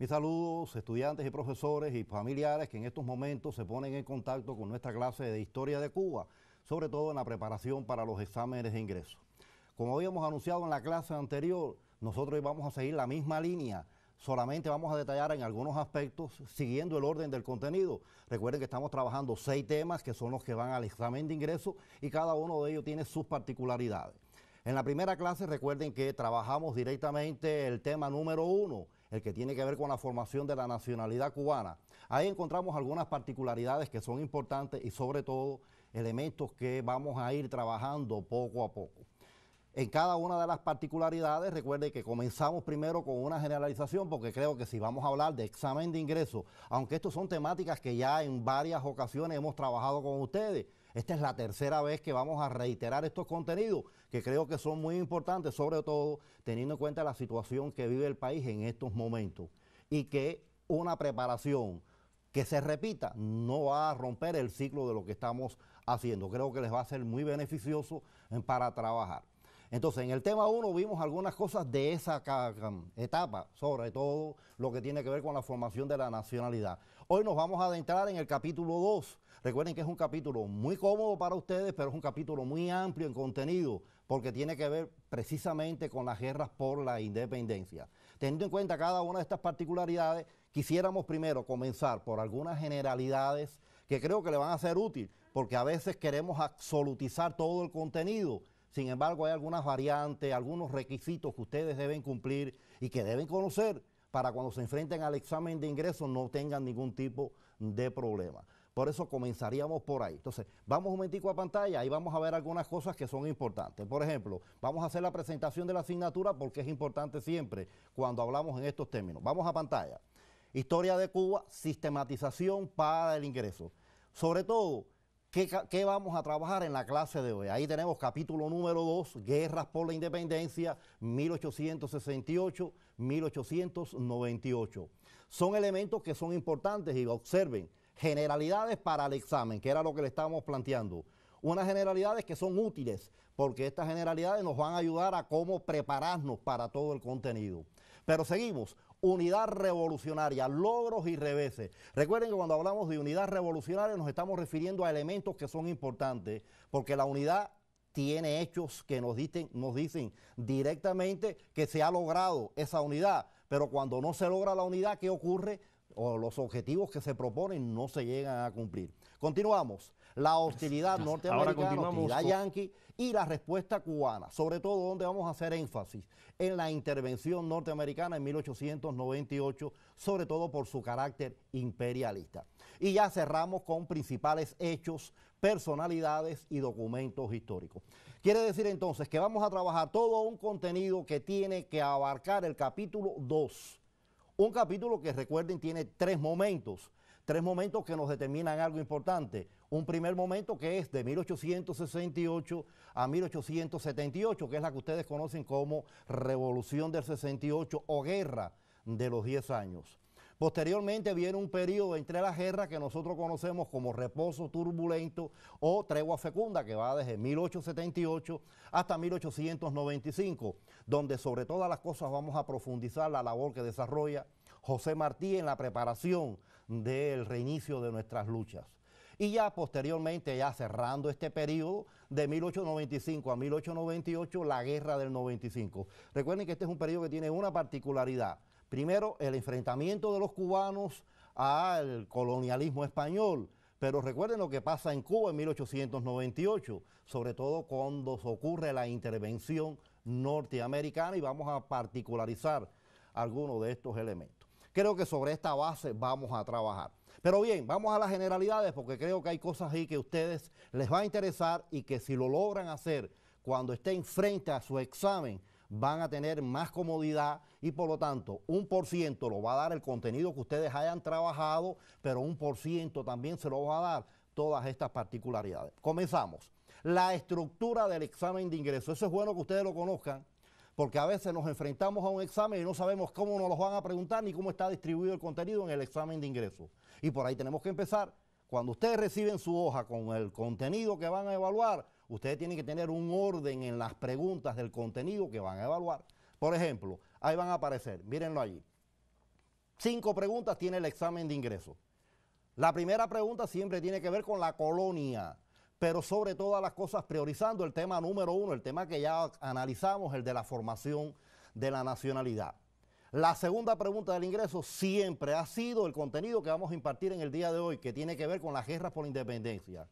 Mis saludos, estudiantes y profesores y familiares que en estos momentos se ponen en contacto con nuestra clase de Historia de Cuba, sobre todo en la preparación para los exámenes de ingreso. Como habíamos anunciado en la clase anterior, nosotros vamos a seguir la misma línea, solamente vamos a detallar en algunos aspectos siguiendo el orden del contenido. Recuerden que estamos trabajando seis temas que son los que van al examen de ingreso y cada uno de ellos tiene sus particularidades. En la primera clase recuerden que trabajamos directamente el tema número uno, el que tiene que ver con la formación de la nacionalidad cubana. Ahí encontramos algunas particularidades que son importantes y sobre todo elementos que vamos a ir trabajando poco a poco. En cada una de las particularidades, recuerde que comenzamos primero con una generalización, porque creo que si vamos a hablar de examen de ingreso, aunque estos son temáticas que ya en varias ocasiones hemos trabajado con ustedes, esta es la tercera vez que vamos a reiterar estos contenidos que creo que son muy importantes, sobre todo teniendo en cuenta la situación que vive el país en estos momentos y que una preparación que se repita no va a romper el ciclo de lo que estamos haciendo. Creo que les va a ser muy beneficioso eh, para trabajar. Entonces, en el tema 1 vimos algunas cosas de esa etapa, sobre todo lo que tiene que ver con la formación de la nacionalidad. Hoy nos vamos a adentrar en el capítulo 2, Recuerden que es un capítulo muy cómodo para ustedes, pero es un capítulo muy amplio en contenido, porque tiene que ver precisamente con las guerras por la independencia. Teniendo en cuenta cada una de estas particularidades, quisiéramos primero comenzar por algunas generalidades que creo que le van a ser útil, porque a veces queremos absolutizar todo el contenido. Sin embargo, hay algunas variantes, algunos requisitos que ustedes deben cumplir y que deben conocer para cuando se enfrenten al examen de ingreso no tengan ningún tipo de problema. Por eso comenzaríamos por ahí. Entonces, vamos un momentico a pantalla y vamos a ver algunas cosas que son importantes. Por ejemplo, vamos a hacer la presentación de la asignatura porque es importante siempre cuando hablamos en estos términos. Vamos a pantalla. Historia de Cuba, sistematización para el ingreso. Sobre todo, ¿Qué, ¿Qué, vamos a trabajar en la clase de hoy? Ahí tenemos capítulo número 2, Guerras por la Independencia, 1868-1898. Son elementos que son importantes y observen, generalidades para el examen, que era lo que le estábamos planteando. Unas generalidades que son útiles, porque estas generalidades nos van a ayudar a cómo prepararnos para todo el contenido. Pero seguimos, unidad revolucionaria, logros y reveses. Recuerden que cuando hablamos de unidad revolucionaria nos estamos refiriendo a elementos que son importantes, porque la unidad tiene hechos que nos dicen, nos dicen directamente que se ha logrado esa unidad, pero cuando no se logra la unidad, ¿qué ocurre? o los objetivos que se proponen no se llegan a cumplir. Continuamos. La hostilidad norteamericana, la hostilidad yanqui y la respuesta cubana, sobre todo donde vamos a hacer énfasis en la intervención norteamericana en 1898, sobre todo por su carácter imperialista. Y ya cerramos con principales hechos, personalidades y documentos históricos. Quiere decir entonces que vamos a trabajar todo un contenido que tiene que abarcar el capítulo 2 un capítulo que recuerden tiene tres momentos, tres momentos que nos determinan algo importante. Un primer momento que es de 1868 a 1878, que es la que ustedes conocen como Revolución del 68 o Guerra de los 10 años. Posteriormente viene un periodo entre las guerras que nosotros conocemos como reposo turbulento o tregua fecunda, que va desde 1878 hasta 1895, donde sobre todas las cosas vamos a profundizar la labor que desarrolla José Martí en la preparación del reinicio de nuestras luchas. Y ya posteriormente, ya cerrando este periodo de 1895 a 1898, la guerra del 95. Recuerden que este es un periodo que tiene una particularidad primero, el enfrentamiento de los cubanos al colonialismo español. Pero recuerden lo que pasa en Cuba en 1898, sobre todo cuando ocurre la intervención norteamericana y vamos a particularizar algunos de estos elementos. Creo que sobre esta base vamos a trabajar. Pero bien, vamos a las generalidades porque creo que hay cosas ahí que a ustedes les va a interesar y que si lo logran hacer cuando estén frente a su examen, van a tener más comodidad y por lo tanto un por ciento lo va a dar el contenido que ustedes hayan trabajado, pero un por ciento también se lo va a dar todas estas particularidades. Comenzamos. La estructura del examen de ingreso. Eso es bueno que ustedes lo conozcan porque a veces nos enfrentamos a un examen y no sabemos cómo nos lo van a preguntar ni cómo está distribuido el contenido en el examen de ingreso. Y por ahí tenemos que empezar. Cuando ustedes reciben su hoja con el contenido que van a evaluar, ustedes tienen que tener un orden en las preguntas del contenido que van a evaluar. Por ejemplo, ahí van a aparecer, mírenlo allí. Cinco preguntas tiene el examen de ingreso. La primera pregunta siempre tiene que ver con la colonia, pero sobre todas las cosas priorizando el tema número uno, el tema que ya analizamos, el de la formación de la nacionalidad. La segunda pregunta del ingreso siempre ha sido el contenido que vamos a impartir en el día de hoy, que tiene que ver con las guerras por la independencia.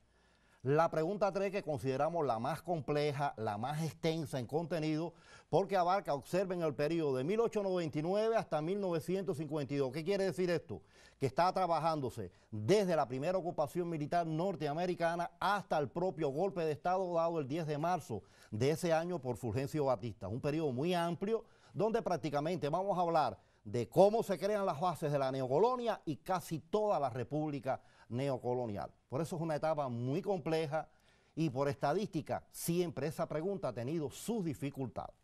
La pregunta 3 que consideramos la más compleja, la más extensa en contenido, porque abarca, observen el periodo de 1899 hasta 1952. ¿Qué quiere decir esto? Que está trabajándose desde la primera ocupación militar norteamericana hasta el propio golpe de Estado dado el 10 de marzo de ese año por Fulgencio Batista. Un periodo muy amplio donde prácticamente vamos a hablar de cómo se crean las bases de la neocolonia y casi toda la República neocolonial. Por eso es una etapa muy compleja y por estadística siempre esa pregunta ha tenido sus dificultades.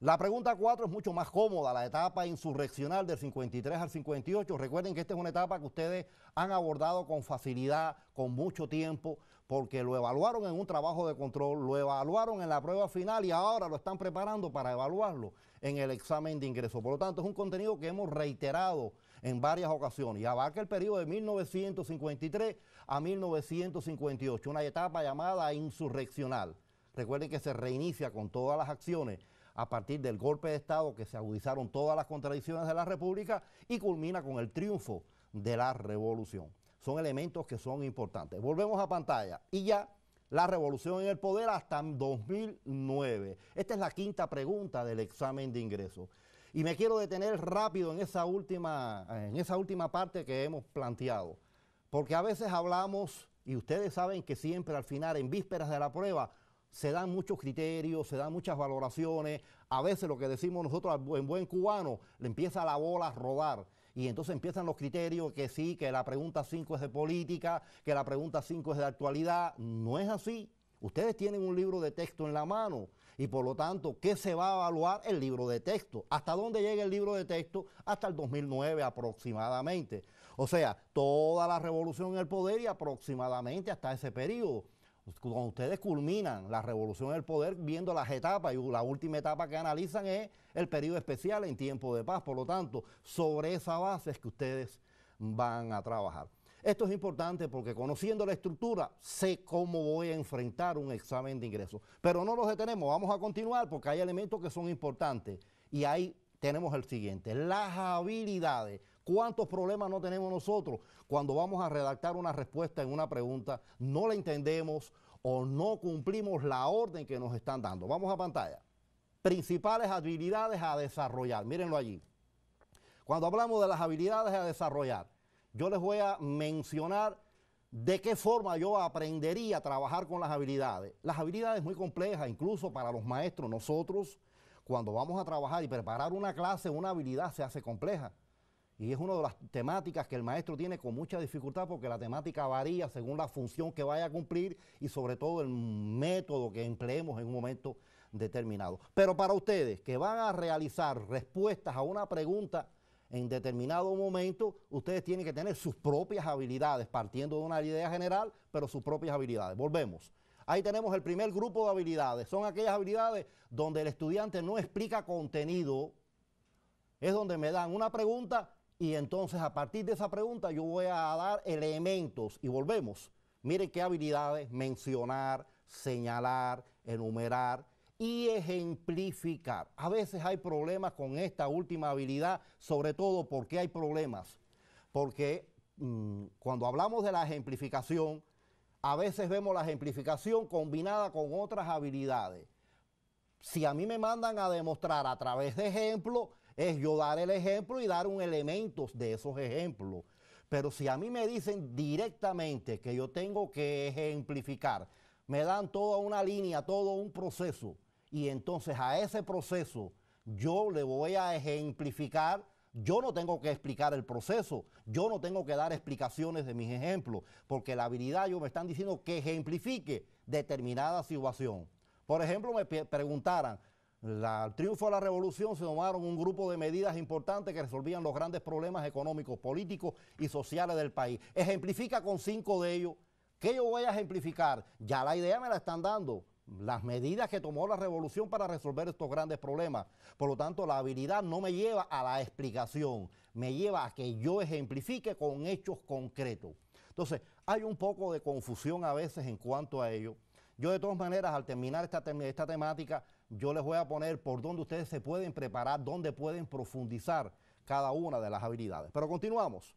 La pregunta 4 es mucho más cómoda, la etapa insurreccional del 53 al 58. Recuerden que esta es una etapa que ustedes han abordado con facilidad, con mucho tiempo, porque lo evaluaron en un trabajo de control, lo evaluaron en la prueba final y ahora lo están preparando para evaluarlo en el examen de ingreso. Por lo tanto, es un contenido que hemos reiterado en varias ocasiones y abarca el periodo de 1953 a 1958, una etapa llamada insurreccional. Recuerden que se reinicia con todas las acciones a partir del golpe de Estado que se agudizaron todas las contradicciones de la República y culmina con el triunfo de la revolución. Son elementos que son importantes. Volvemos a pantalla y ya la revolución en el poder hasta 2009. Esta es la quinta pregunta del examen de ingreso. Y me quiero detener rápido en esa última, en esa última parte que hemos planteado, porque a veces hablamos, y ustedes saben que siempre al final, en vísperas de la prueba, se dan muchos criterios, se dan muchas valoraciones, a veces lo que decimos nosotros en buen cubano, le empieza la bola a rodar. Y entonces empiezan los criterios que sí, que la pregunta 5 es de política, que la pregunta 5 es de actualidad. No es así. Ustedes tienen un libro de texto en la mano y por lo tanto, ¿qué se va a evaluar? El libro de texto. ¿Hasta dónde llega el libro de texto? Hasta el 2009 aproximadamente. O sea, toda la revolución en el poder y aproximadamente hasta ese periodo cuando ustedes culminan la revolución del poder viendo las etapas y la última etapa que analizan es el periodo especial en tiempo de paz. Por lo tanto, sobre esa base es que ustedes van a trabajar. Esto es importante porque conociendo la estructura sé cómo voy a enfrentar un examen de ingreso. Pero no los detenemos, vamos a continuar porque hay elementos que son importantes. Y ahí tenemos el siguiente, las habilidades. ¿Cuántos problemas no tenemos nosotros cuando vamos a redactar una respuesta en una pregunta, no la entendemos o no cumplimos la orden que nos están dando? Vamos a pantalla. Principales habilidades a desarrollar, mírenlo allí. Cuando hablamos de las habilidades a desarrollar, yo les voy a mencionar de qué forma yo aprendería a trabajar con las habilidades. Las habilidades muy complejas, incluso para los maestros, nosotros cuando vamos a trabajar y preparar una clase, una habilidad se hace compleja. Y es una de las temáticas que el maestro tiene con mucha dificultad porque la temática varía según la función que vaya a cumplir y sobre todo el método que empleemos en un momento determinado. Pero para ustedes que van a realizar respuestas a una pregunta en determinado momento ustedes tienen que tener sus propias habilidades, partiendo de una idea general, pero sus propias habilidades. Volvemos. Ahí tenemos el primer grupo de habilidades. Son aquellas habilidades donde el estudiante no explica contenido. Es donde me dan una pregunta y entonces a partir de esa pregunta yo voy a dar elementos y volvemos. Miren qué habilidades mencionar, señalar, enumerar, y ejemplificar. A veces hay problemas con esta última habilidad, sobre todo porque hay problemas. Porque mm, cuando hablamos de la ejemplificación, a veces vemos la ejemplificación combinada con otras habilidades. Si a mí me mandan a demostrar a través de ejemplo, es yo dar el ejemplo y dar un elemento de esos ejemplos. Pero si a mí me dicen directamente que yo tengo que ejemplificar, me dan toda una línea, todo un proceso y entonces a ese proceso yo le voy a ejemplificar. Yo no tengo que explicar el proceso, yo no tengo que dar explicaciones de mis ejemplos, porque la habilidad, yo me están diciendo que ejemplifique determinada situación. Por ejemplo, me preguntaran, el triunfo de la revolución se tomaron un grupo de medidas importantes que resolvían los grandes problemas económicos, políticos y sociales del país. Ejemplifica con cinco de ellos. ¿Qué yo voy a ejemplificar? Ya la idea me la están dando las medidas que tomó la revolución para resolver estos grandes problemas. Por lo tanto, la habilidad no me lleva a la explicación, me lleva a que yo ejemplifique con hechos concretos. Entonces, hay un poco de confusión a veces en cuanto a ello. Yo de todas maneras, al terminar esta, esta temática, yo les voy a poner por dónde ustedes se pueden preparar, dónde pueden profundizar cada una de las habilidades. Pero continuamos.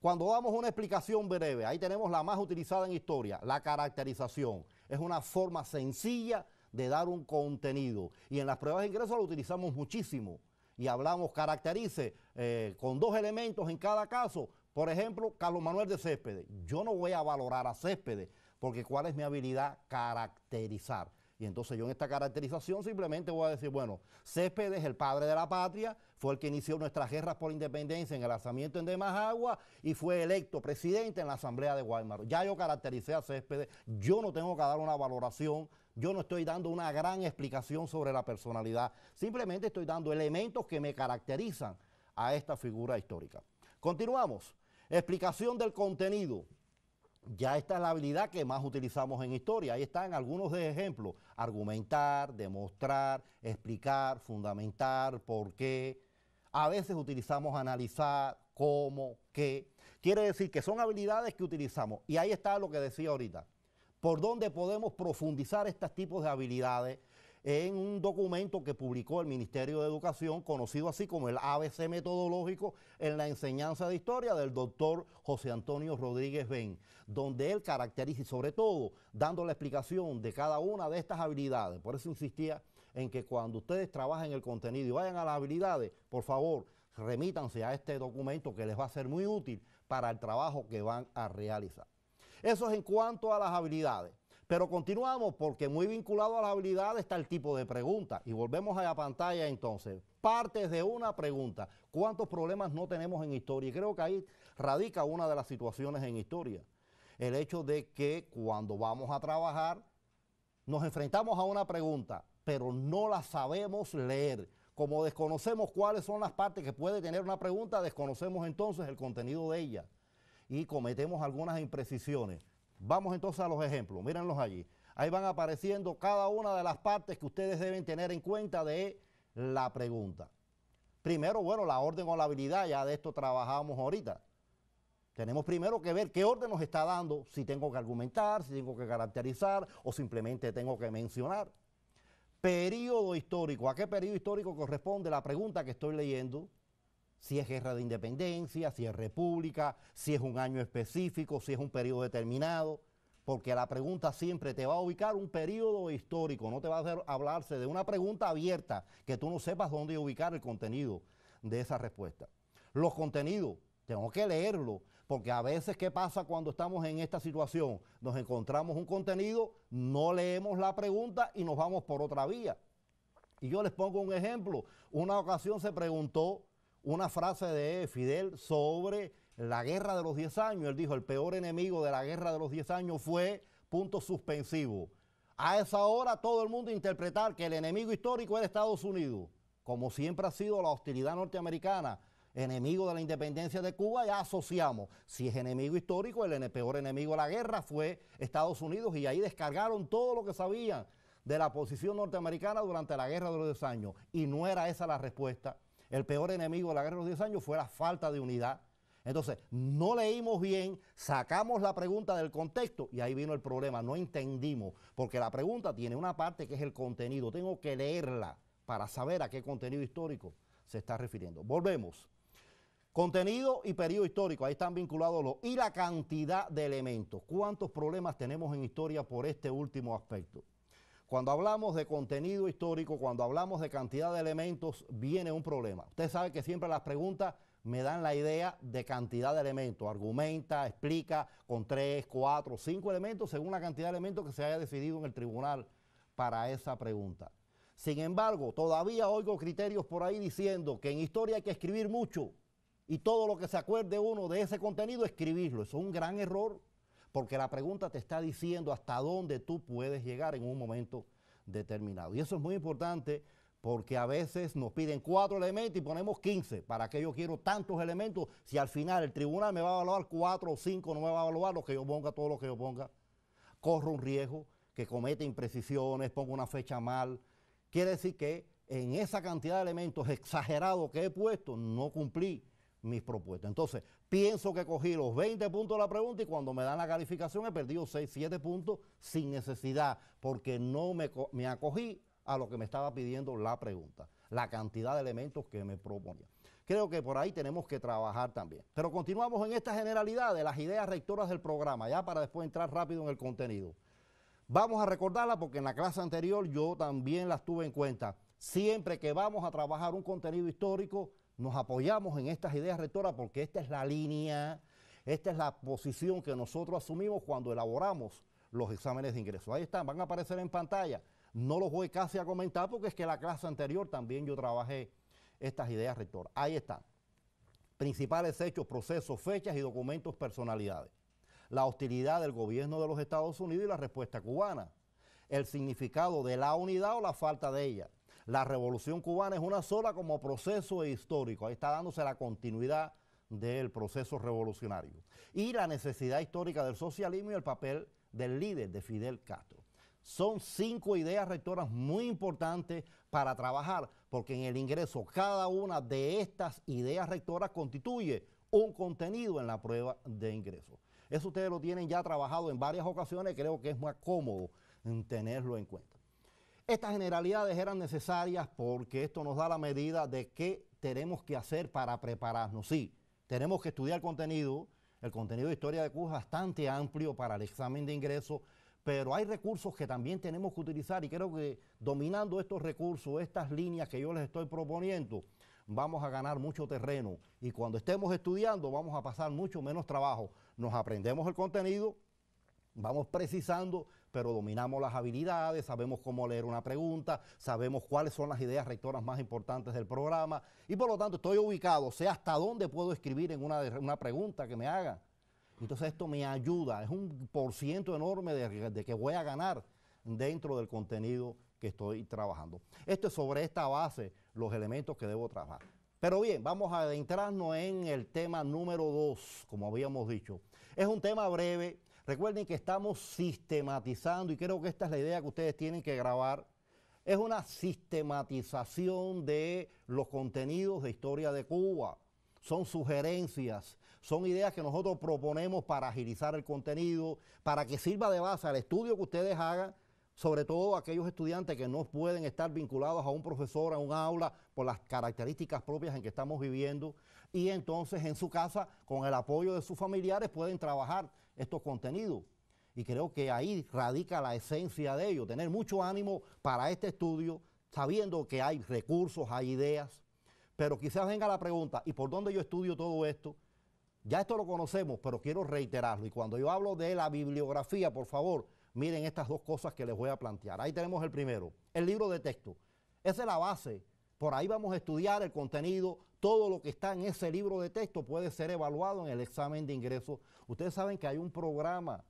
Cuando damos una explicación breve, ahí tenemos la más utilizada en historia, la caracterización. Es una forma sencilla de dar un contenido. Y en las pruebas de ingreso lo utilizamos muchísimo. Y hablamos, caracterice eh, con dos elementos en cada caso. Por ejemplo, Carlos Manuel de Céspedes. Yo no voy a valorar a Céspedes porque cuál es mi habilidad caracterizar. Y entonces yo en esta caracterización simplemente voy a decir, bueno, Céspedes, el padre de la patria, fue el que inició nuestras guerras por independencia en el alzamiento en Demajagua y fue electo presidente en la Asamblea de Guaymaro. Ya yo caractericé a Céspedes, yo no tengo que dar una valoración, yo no estoy dando una gran explicación sobre la personalidad, simplemente estoy dando elementos que me caracterizan a esta figura histórica. Continuamos. Explicación del contenido ya esta es la habilidad que más utilizamos en historia. Ahí están algunos de ejemplos. Argumentar, demostrar, explicar, fundamentar, por qué. A veces utilizamos analizar, cómo, qué. Quiere decir que son habilidades que utilizamos. Y ahí está lo que decía ahorita. Por dónde podemos profundizar estos tipos de habilidades en un documento que publicó el Ministerio de Educación, conocido así como el ABC metodológico en la enseñanza de historia del doctor José Antonio Rodríguez Ben, donde él caracteriza y sobre todo dando la explicación de cada una de estas habilidades. Por eso insistía en que cuando ustedes trabajen el contenido y vayan a las habilidades, por favor, remítanse a este documento que les va a ser muy útil para el trabajo que van a realizar. Eso es en cuanto a las habilidades. Pero continuamos porque muy vinculado a la habilidad está el tipo de pregunta. Y volvemos a la pantalla entonces. Partes de una pregunta. ¿Cuántos problemas no tenemos en historia? Y creo que ahí radica una de las situaciones en historia. El hecho de que cuando vamos a trabajar nos enfrentamos a una pregunta, pero no la sabemos leer. Como desconocemos cuáles son las partes que puede tener una pregunta, desconocemos entonces el contenido de ella y cometemos algunas imprecisiones. Vamos entonces a los ejemplos, mírenlos allí. Ahí van apareciendo cada una de las partes que ustedes deben tener en cuenta de la pregunta. Primero, bueno, la orden o la habilidad, ya de esto trabajamos ahorita. Tenemos primero que ver qué orden nos está dando, si tengo que argumentar, si tengo que caracterizar o simplemente tengo que mencionar. Período histórico, ¿a qué periodo histórico corresponde la pregunta que estoy leyendo? si es guerra de independencia, si es república, si es un año específico, si es un periodo determinado, porque la pregunta siempre te va a ubicar un periodo histórico, no te va a hablarse de una pregunta abierta que tú no sepas dónde ubicar el contenido de esa respuesta. Los contenidos, tengo que leerlo, porque a veces qué pasa cuando estamos en esta situación, nos encontramos un contenido, no leemos la pregunta y nos vamos por otra vía. Y yo les pongo un ejemplo. Una ocasión se preguntó una frase de Fidel sobre la guerra de los 10 años. Él dijo, el peor enemigo de la guerra de los 10 años fue punto suspensivo. A esa hora todo el mundo interpretar que el enemigo histórico era Estados Unidos, como siempre ha sido la hostilidad norteamericana, enemigo de la independencia de Cuba, ya asociamos. Si es enemigo histórico, el peor enemigo de la guerra fue Estados Unidos y ahí descargaron todo lo que sabían de la posición norteamericana durante la guerra de los 10 años. Y no era esa la respuesta. El peor enemigo de la guerra de los 10 años fue la falta de unidad. Entonces, no leímos bien, sacamos la pregunta del contexto y ahí vino el problema, no entendimos, porque la pregunta tiene una parte que es el contenido, tengo que leerla para saber a qué contenido histórico se está refiriendo. Volvemos. Contenido y periodo histórico, ahí están vinculados los... Y la cantidad de elementos. ¿Cuántos problemas tenemos en historia por este último aspecto? Cuando hablamos de contenido histórico, cuando hablamos de cantidad de elementos, viene un problema. Usted sabe que siempre las preguntas me dan la idea de cantidad de elementos. Argumenta, explica con tres, cuatro, cinco elementos, según la cantidad de elementos que se haya decidido en el tribunal para esa pregunta. Sin embargo, todavía oigo criterios por ahí diciendo que en historia hay que escribir mucho y todo lo que se acuerde uno de ese contenido, escribirlo. es un gran error porque la pregunta te está diciendo hasta dónde tú puedes llegar en un momento determinado. Y eso es muy importante porque a veces nos piden cuatro elementos y ponemos 15. ¿Para qué yo quiero tantos elementos si al final el tribunal me va a evaluar cuatro o cinco, no me va a evaluar lo que yo ponga, todo lo que yo ponga? Corro un riesgo que cometa imprecisiones, pongo una fecha mal. Quiere decir que en esa cantidad de elementos exagerados que he puesto, no cumplí mis propuestas. Entonces, pienso que cogí los 20 puntos de la pregunta y cuando me dan la calificación he perdido 6, 7 puntos sin necesidad, porque no me, acogí a lo que me estaba pidiendo la pregunta, la cantidad de elementos que me proponía. Creo que por ahí tenemos que trabajar también. Pero continuamos en esta generalidad de las ideas rectoras del programa, ya para después entrar rápido en el contenido. Vamos a recordarla porque en la clase anterior yo también las tuve en cuenta. Siempre que vamos a trabajar un contenido histórico, nos apoyamos en estas ideas rectoras porque esta es la línea, esta es la posición que nosotros asumimos cuando elaboramos los exámenes de ingreso. Ahí están, van a aparecer en pantalla. No los voy casi a comentar porque es que en la clase anterior también yo trabajé estas ideas rectoras. Ahí están. Principales hechos, procesos, fechas y documentos, personalidades. La hostilidad del gobierno de los Estados Unidos y la respuesta cubana. El significado de la unidad o la falta de ella la revolución cubana es una sola como proceso histórico. Ahí está dándose la continuidad del proceso revolucionario. Y la necesidad histórica del socialismo y el papel del líder de Fidel Castro. Son cinco ideas rectoras muy importantes para trabajar, porque en el ingreso cada una de estas ideas rectoras constituye un contenido en la prueba de ingreso. Eso ustedes lo tienen ya trabajado en varias ocasiones, creo que es más cómodo tenerlo en cuenta. Estas generalidades eran necesarias porque esto nos da la medida de qué tenemos que hacer para prepararnos. Sí, tenemos que estudiar contenido. El contenido de historia de CUS es bastante amplio para el examen de ingreso, pero hay recursos que también tenemos que utilizar y creo que dominando estos recursos, estas líneas que yo les estoy proponiendo, vamos a ganar mucho terreno y cuando estemos estudiando vamos a pasar mucho menos trabajo. Nos aprendemos el contenido, vamos precisando pero dominamos las habilidades, sabemos cómo leer una pregunta, sabemos cuáles son las ideas rectoras más importantes del programa y por lo tanto estoy ubicado, sé hasta dónde puedo escribir en una, una pregunta que me haga. Entonces esto me ayuda, es un porciento enorme de, de que voy a ganar dentro del contenido que estoy trabajando. Esto es sobre esta base los elementos que debo trabajar. Pero bien, vamos a adentrarnos en el tema número dos, como habíamos dicho. Es un tema breve, Recuerden que estamos sistematizando y creo que esta es la idea que ustedes tienen que grabar. Es una sistematización de los contenidos de historia de Cuba. Son sugerencias, son ideas que nosotros proponemos para agilizar el contenido, para que sirva de base al estudio que ustedes hagan, sobre todo aquellos estudiantes que no pueden estar vinculados a un profesor, a un aula, por las características propias en que estamos viviendo. Y entonces en su casa, con el apoyo de sus familiares, pueden trabajar estos contenidos. Y creo que ahí radica la esencia de ello, tener mucho ánimo para este estudio, sabiendo que hay recursos, hay ideas. Pero quizás venga la pregunta, ¿y por dónde yo estudio todo esto? Ya esto lo conocemos, pero quiero reiterarlo. Y cuando yo hablo de la bibliografía, por favor, miren estas dos cosas que les voy a plantear. Ahí tenemos el primero, el libro de texto. Esa es la base. Por ahí vamos a estudiar el contenido todo lo que está en ese libro de texto puede ser evaluado en el examen de ingreso. Ustedes saben que hay un programa,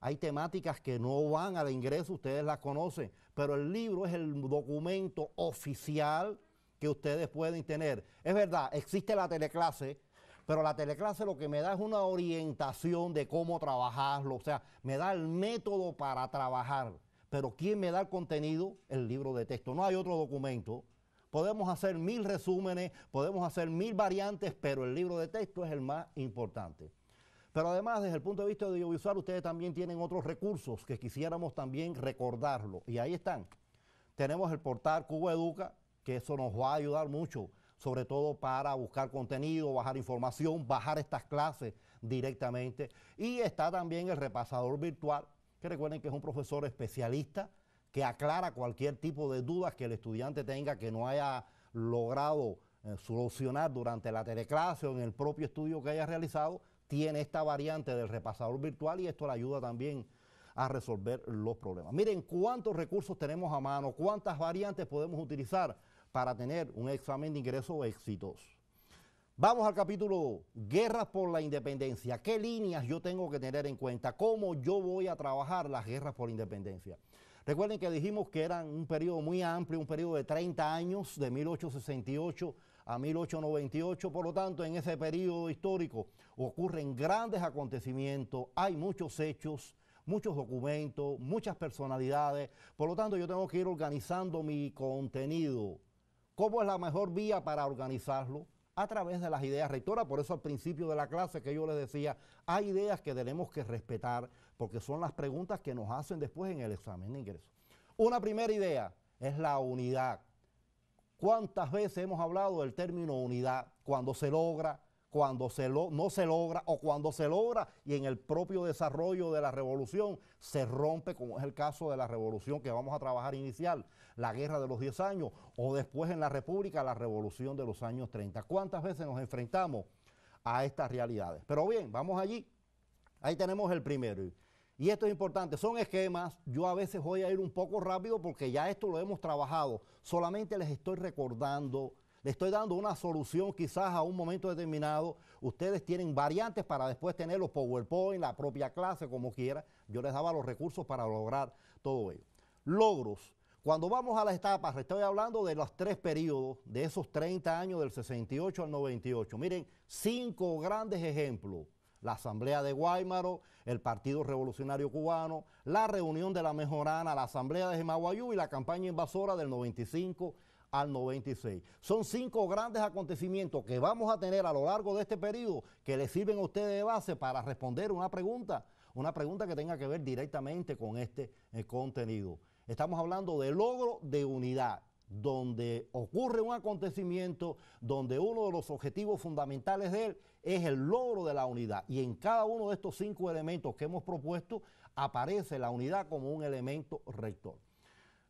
hay temáticas que no van al ingreso, ustedes las conocen, pero el libro es el documento oficial que ustedes pueden tener. Es verdad, existe la teleclase, pero la teleclase lo que me da es una orientación de cómo trabajarlo, o sea, me da el método para trabajar. Pero ¿quién me da el contenido? El libro de texto. No hay otro documento. Podemos hacer mil resúmenes, podemos hacer mil variantes, pero el libro de texto es el más importante. Pero además, desde el punto de vista audiovisual, ustedes también tienen otros recursos que quisiéramos también recordarlo. Y ahí están. Tenemos el portal Cubo Educa, que eso nos va a ayudar mucho, sobre todo para buscar contenido, bajar información, bajar estas clases directamente. Y está también el repasador virtual, que recuerden que es un profesor especialista que aclara cualquier tipo de dudas que el estudiante tenga que no haya logrado eh, solucionar durante la teleclase o en el propio estudio que haya realizado, tiene esta variante del repasador virtual y esto le ayuda también a resolver los problemas. Miren cuántos recursos tenemos a mano, cuántas variantes podemos utilizar para tener un examen de ingreso exitoso. Vamos al capítulo Guerras por la Independencia. ¿Qué líneas yo tengo que tener en cuenta? ¿Cómo yo voy a trabajar las guerras por la independencia? Recuerden que dijimos que era un periodo muy amplio, un periodo de 30 años, de 1868 a 1898. Por lo tanto, en ese periodo histórico ocurren grandes acontecimientos, hay muchos hechos, muchos documentos, muchas personalidades. Por lo tanto, yo tengo que ir organizando mi contenido. ¿Cómo es la mejor vía para organizarlo? a través de las ideas rectoras. Por eso al principio de la clase que yo les decía, hay ideas que tenemos que respetar, porque son las preguntas que nos hacen después en el examen de ingreso. Una primera idea es la unidad. ¿Cuántas veces hemos hablado del término unidad? Cuando se logra, cuando no se logra o cuando se logra y en el propio desarrollo de la revolución se rompe, como es el caso de la revolución que vamos a trabajar inicial, la guerra de los 10 años o después en la República, la revolución de los años 30. ¿Cuántas veces nos enfrentamos a estas realidades? Pero bien, vamos allí. Ahí tenemos el primero. Y esto es importante, son esquemas, yo a veces voy a ir un poco rápido porque ya esto lo hemos trabajado, solamente les estoy recordando, les estoy dando una solución quizás a un momento determinado, ustedes tienen variantes para después tener los PowerPoint, la propia clase, como quiera, yo les daba los recursos para lograr todo ello. Logros, cuando vamos a las etapas, estoy hablando de los tres periodos, de esos 30 años del 68 al 98, miren, cinco grandes ejemplos la Asamblea de Guaymaro, el Partido Revolucionario Cubano, la reunión de la Mejorana, la Asamblea de Gemaguayú y la campaña invasora del 95 al 96. Son cinco grandes acontecimientos que vamos a tener a lo largo de este periodo que le sirven a ustedes de base para responder una pregunta, una pregunta que tenga que ver directamente con este eh, contenido. Estamos hablando de logro de unidad donde ocurre un acontecimiento, donde uno de los objetivos fundamentales de él es el logro de la unidad. Y en cada uno de estos cinco elementos que hemos propuesto aparece la unidad como un elemento rector.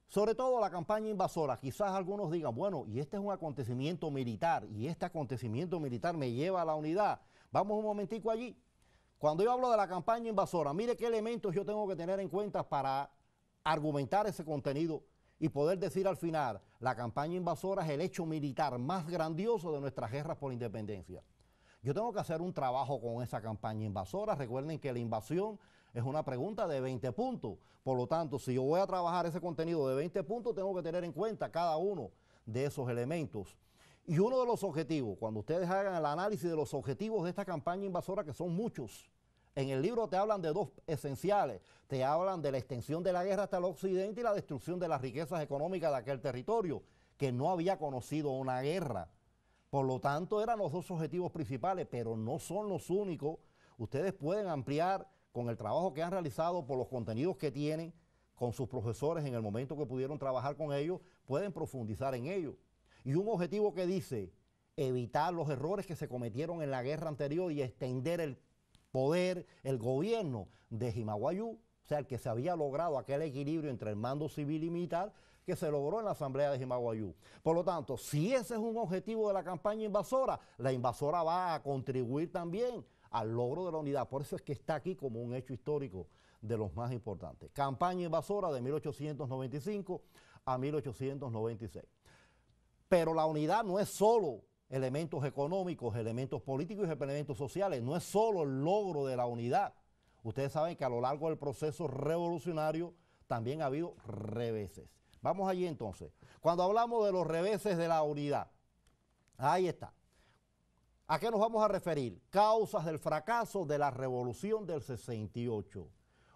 Sobre todo la campaña invasora, quizás algunos digan, bueno, y este es un acontecimiento militar, y este acontecimiento militar me lleva a la unidad. Vamos un momentico allí. Cuando yo hablo de la campaña invasora, mire qué elementos yo tengo que tener en cuenta para argumentar ese contenido y poder decir al final, la campaña invasora es el hecho militar más grandioso de nuestras guerras por independencia. Yo tengo que hacer un trabajo con esa campaña invasora. Recuerden que la invasión es una pregunta de 20 puntos. Por lo tanto, si yo voy a trabajar ese contenido de 20 puntos, tengo que tener en cuenta cada uno de esos elementos. Y uno de los objetivos, cuando ustedes hagan el análisis de los objetivos de esta campaña invasora, que son muchos, en el libro te hablan de dos esenciales. Te hablan de la extensión de la guerra hasta el occidente y la destrucción de las riquezas económicas de aquel territorio, que no había conocido una guerra. Por lo tanto, eran los dos objetivos principales, pero no son los únicos. Ustedes pueden ampliar con el trabajo que han realizado, por los contenidos que tienen, con sus profesores en el momento que pudieron trabajar con ellos, pueden profundizar en ello. Y un objetivo que dice evitar los errores que se cometieron en la guerra anterior y extender el poder, el gobierno de Jimaguayú, o sea, el que se había logrado aquel equilibrio entre el mando civil y militar, que se logró en la Asamblea de Jimaguayú. Por lo tanto, si ese es un objetivo de la campaña invasora, la invasora va a contribuir también al logro de la unidad. Por eso es que está aquí como un hecho histórico de los más importantes. Campaña invasora de 1895 a 1896. Pero la unidad no es solo elementos económicos, elementos políticos y elementos sociales, no es solo el logro de la unidad. Ustedes saben que a lo largo del proceso revolucionario también ha habido reveses. Vamos allí entonces. Cuando hablamos de los reveses de la unidad, ahí está. ¿A qué nos vamos a referir? Causas del fracaso de la revolución del 68.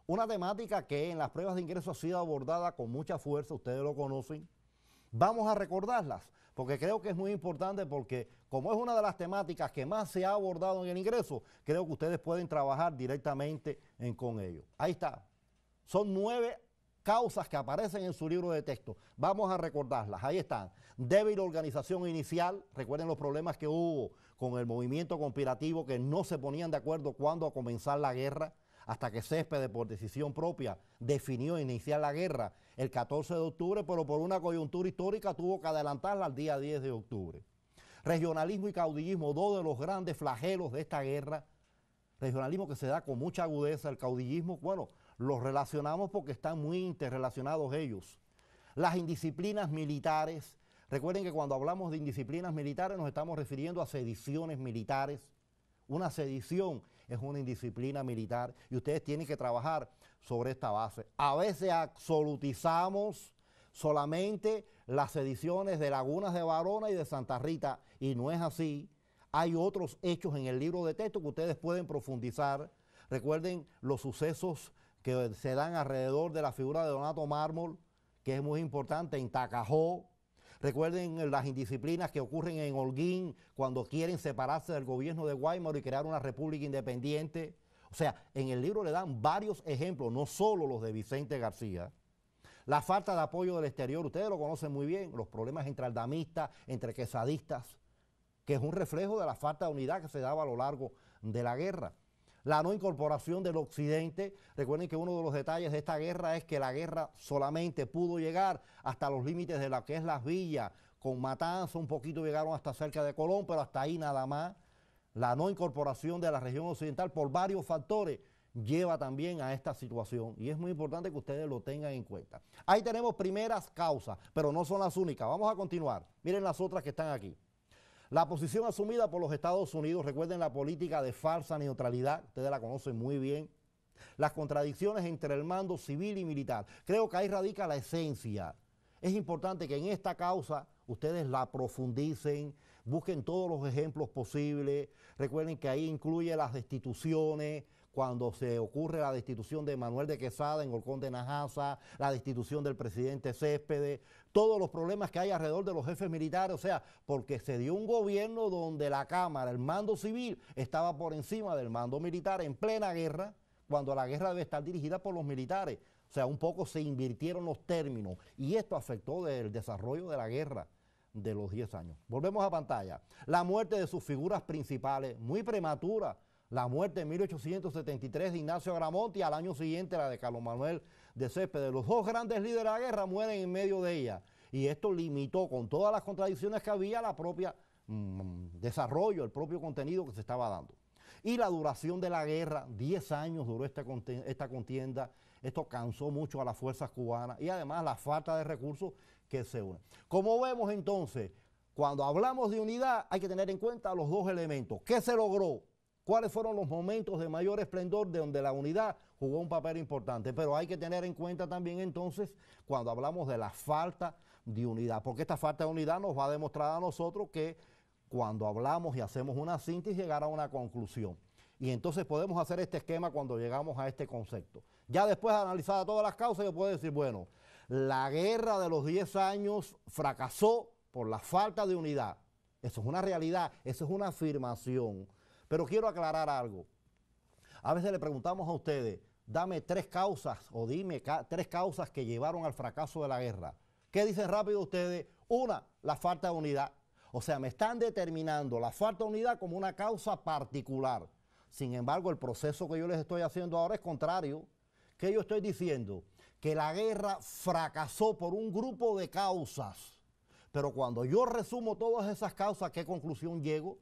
Una temática que en las pruebas de ingreso ha sido abordada con mucha fuerza, ustedes lo conocen. Vamos a recordarlas, porque creo que es muy importante, porque como es una de las temáticas que más se ha abordado en el ingreso, creo que ustedes pueden trabajar directamente con ello. Ahí está. Son nueve causas que aparecen en su libro de texto. Vamos a recordarlas, ahí están. Débil organización inicial, recuerden los problemas que hubo con el movimiento conspirativo que no se ponían de acuerdo cuándo a comenzar la guerra, hasta que Céspedes por decisión propia definió iniciar la guerra el 14 de octubre, pero por una coyuntura histórica tuvo que adelantarla al día 10 de octubre. Regionalismo y caudillismo, dos de los grandes flagelos de esta guerra regionalismo que se da con mucha agudeza, el caudillismo, bueno, los relacionamos porque están muy interrelacionados ellos. Las indisciplinas militares, recuerden que cuando hablamos de indisciplinas militares nos estamos refiriendo a sediciones militares. Una sedición es una indisciplina militar y ustedes tienen que trabajar sobre esta base. A veces absolutizamos solamente las sediciones de Lagunas de Barona y de Santa Rita y no es así. Hay otros hechos en el libro de texto que ustedes pueden profundizar. Recuerden los sucesos que se dan alrededor de la figura de Donato Mármol, que es muy importante, en Tacajó. Recuerden las indisciplinas que ocurren en Holguín cuando quieren separarse del gobierno de Guaymaro y crear una república independiente. O sea, en el libro le dan varios ejemplos, no solo los de Vicente García. La falta de apoyo del exterior, ustedes lo conocen muy bien, los problemas entre aldamistas, entre quesadistas, que es un reflejo de la falta de unidad que se daba a lo largo de la guerra la no incorporación del Occidente. Recuerden que uno de los detalles de esta guerra es que la guerra solamente pudo llegar hasta los límites de lo que es las villas, con Matanza un poquito llegaron hasta cerca de Colón, pero hasta ahí nada más. La no incorporación de la región occidental por varios factores lleva también a esta situación y es muy importante que ustedes lo tengan en cuenta. Ahí tenemos primeras causas, pero no son las únicas. Vamos a continuar. Miren las otras que están aquí. La posición asumida por los Estados Unidos, recuerden la política de falsa neutralidad, ustedes la conocen muy bien, las contradicciones entre el mando civil y militar. Creo que ahí radica la esencia. Es importante que en esta causa ustedes la profundicen, busquen todos los ejemplos posibles, recuerden que ahí incluye las destituciones, cuando se ocurre la destitución de Manuel de Quesada en Holcón de Najasa, la destitución del presidente Céspedes, todos los problemas que hay alrededor de los jefes militares, o sea, porque se dio un gobierno donde la Cámara, el mando civil, estaba por encima del mando militar en plena guerra, cuando la guerra debe estar dirigida por los militares. O sea, un poco se invirtieron los términos y esto afectó el desarrollo de la guerra de los 10 años. Volvemos a pantalla. La muerte de sus figuras principales, muy prematura, la muerte en 1873 de Ignacio Agramonte y al año siguiente la de Carlos Manuel de Céspedes. Los dos grandes líderes de la guerra mueren en medio de ella y esto limitó con todas las contradicciones que había la propia mm, desarrollo, el propio contenido que se estaba dando. Y la duración de la guerra, 10 años duró esta, esta contienda, esto cansó mucho a las fuerzas cubanas y además la falta de recursos que se unen. Como vemos entonces, cuando hablamos de unidad hay que tener en cuenta los dos elementos. ¿Qué se logró? cuáles fueron los momentos de mayor esplendor de donde la unidad jugó un papel importante. Pero hay que tener en cuenta también entonces cuando hablamos de la falta de unidad, porque esta falta de unidad nos va a demostrar a nosotros que cuando hablamos y hacemos una síntesis llegar a una conclusión. Y entonces podemos hacer este esquema cuando llegamos a este concepto. Ya después de analizar todas las causas, yo puedo decir, bueno, la guerra de los 10 años fracasó por la falta de unidad. Eso es una realidad, eso es una afirmación. Pero quiero aclarar algo. A veces le preguntamos a ustedes, dame tres causas o dime tres causas que llevaron al fracaso de la guerra. ¿Qué dicen rápido ustedes? Una, la falta de unidad. O sea, me están determinando la falta de unidad como una causa particular. Sin embargo, el proceso que yo les estoy haciendo ahora es contrario. ¿Qué yo estoy diciendo? Que la guerra fracasó por un grupo de causas. Pero cuando yo resumo todas esas causas, qué conclusión llego?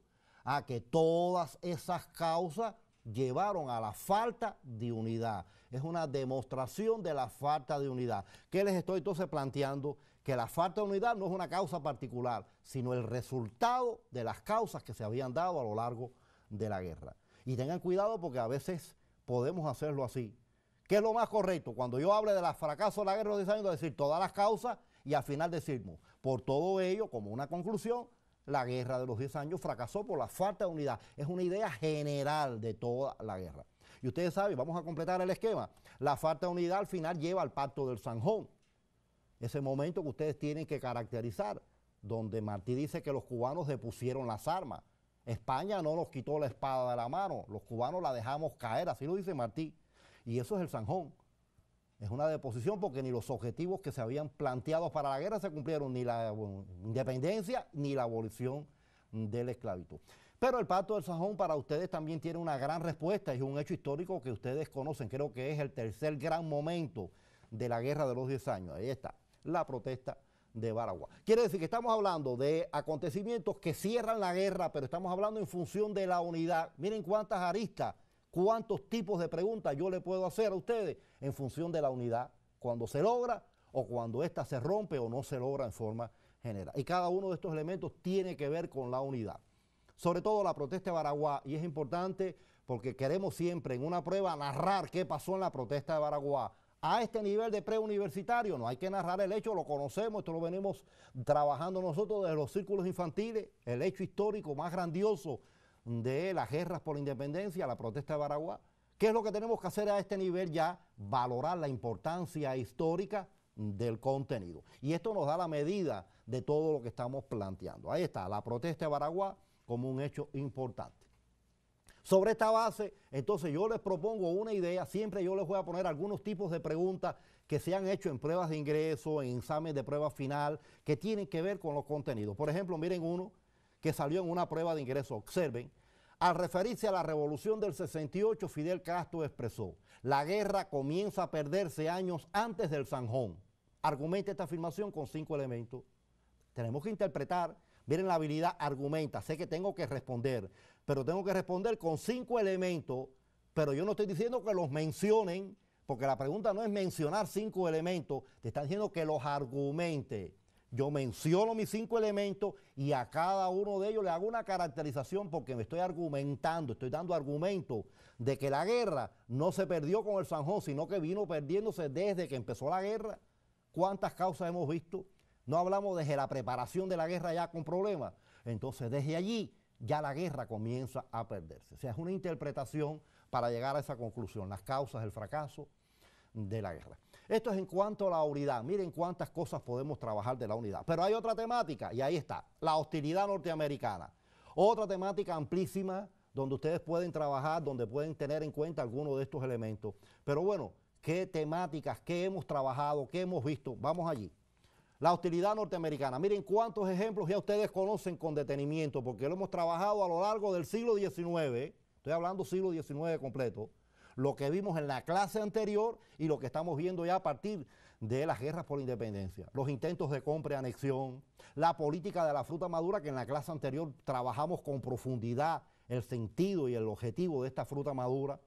a que todas esas causas llevaron a la falta de unidad. Es una demostración de la falta de unidad. ¿Qué les estoy entonces planteando? Que la falta de unidad no es una causa particular, sino el resultado de las causas que se habían dado a lo largo de la guerra. Y tengan cuidado porque a veces podemos hacerlo así. ¿Qué es lo más correcto? Cuando yo hable de la fracasos de la guerra de los 10 años, decir todas las causas y al final decir, por todo ello, como una conclusión, la guerra de los 10 años fracasó por la falta de unidad. Es una idea general de toda la guerra. Y ustedes saben, vamos a completar el esquema. La falta de unidad al final lleva al pacto del Sanjón. Ese momento que ustedes tienen que caracterizar, donde Martí dice que los cubanos depusieron las armas. España no nos quitó la espada de la mano, los cubanos la dejamos caer, así lo dice Martí. Y eso es el Sanjón es una deposición porque ni los objetivos que se habían planteado para la guerra se cumplieron, ni la independencia ni la abolición de la esclavitud. Pero el pacto del Sajón para ustedes también tiene una gran respuesta, es un hecho histórico que ustedes conocen, creo que es el tercer gran momento de la guerra de los 10 años. Ahí está, la protesta de Baragua. Quiere decir que estamos hablando de acontecimientos que cierran la guerra, pero estamos hablando en función de la unidad. Miren cuántas aristas cuántos tipos de preguntas yo le puedo hacer a ustedes en función de la unidad, cuando se logra o cuando ésta se rompe o no se logra en forma general. Y cada uno de estos elementos tiene que ver con la unidad. Sobre todo la protesta de Baraguá, y es importante porque queremos siempre en una prueba narrar qué pasó en la protesta de Baraguá. A este nivel de preuniversitario no hay que narrar el hecho, lo conocemos, esto lo venimos trabajando nosotros desde los círculos infantiles, el hecho histórico más grandioso de las guerras por la independencia, la protesta de baragua ¿Qué es lo que tenemos que hacer a este nivel ya? Valorar la importancia histórica del contenido. Y esto nos da la medida de todo lo que estamos planteando. Ahí está, la protesta de baragua como un hecho importante. Sobre esta base, entonces yo les propongo una idea, siempre yo les voy a poner algunos tipos de preguntas que se han hecho en pruebas de ingreso, en exámenes de prueba final, que tienen que ver con los contenidos. Por ejemplo, miren uno que salió en una prueba de ingreso. Observen, al referirse a la revolución del 68, Fidel Castro expresó, la guerra comienza a perderse años antes del Sanjón. Argumenta esta afirmación con cinco elementos. Tenemos que interpretar, miren la habilidad argumenta, sé que tengo que responder, pero tengo que responder con cinco elementos, pero yo no estoy diciendo que los mencionen, porque la pregunta no es mencionar cinco elementos, te están diciendo que los argumente yo menciono mis cinco elementos y a cada uno de ellos le hago una caracterización porque me estoy argumentando, estoy dando argumento de que la guerra no se perdió con el San José, sino que vino perdiéndose desde que empezó la guerra. ¿Cuántas causas hemos visto? No hablamos desde la preparación de la guerra ya con problemas. Entonces desde allí ya la guerra comienza a perderse. O sea, es una interpretación para llegar a esa conclusión, las causas del fracaso de la guerra. Esto es en cuanto a la unidad. Miren cuántas cosas podemos trabajar de la unidad. Pero hay otra temática, y ahí está, la hostilidad norteamericana. Otra temática amplísima donde ustedes pueden trabajar, donde pueden tener en cuenta algunos de estos elementos. Pero bueno, ¿qué temáticas, qué hemos trabajado, qué hemos visto? Vamos allí. La hostilidad norteamericana. Miren cuántos ejemplos ya ustedes conocen con detenimiento, porque lo hemos trabajado a lo largo del siglo XIX. Estoy hablando siglo XIX completo lo que vimos en la clase anterior y lo que estamos viendo ya a partir de las guerras por la independencia, los intentos de compra y anexión, la política de la fruta madura, que en la clase anterior trabajamos con profundidad el sentido y el objetivo de esta fruta madura,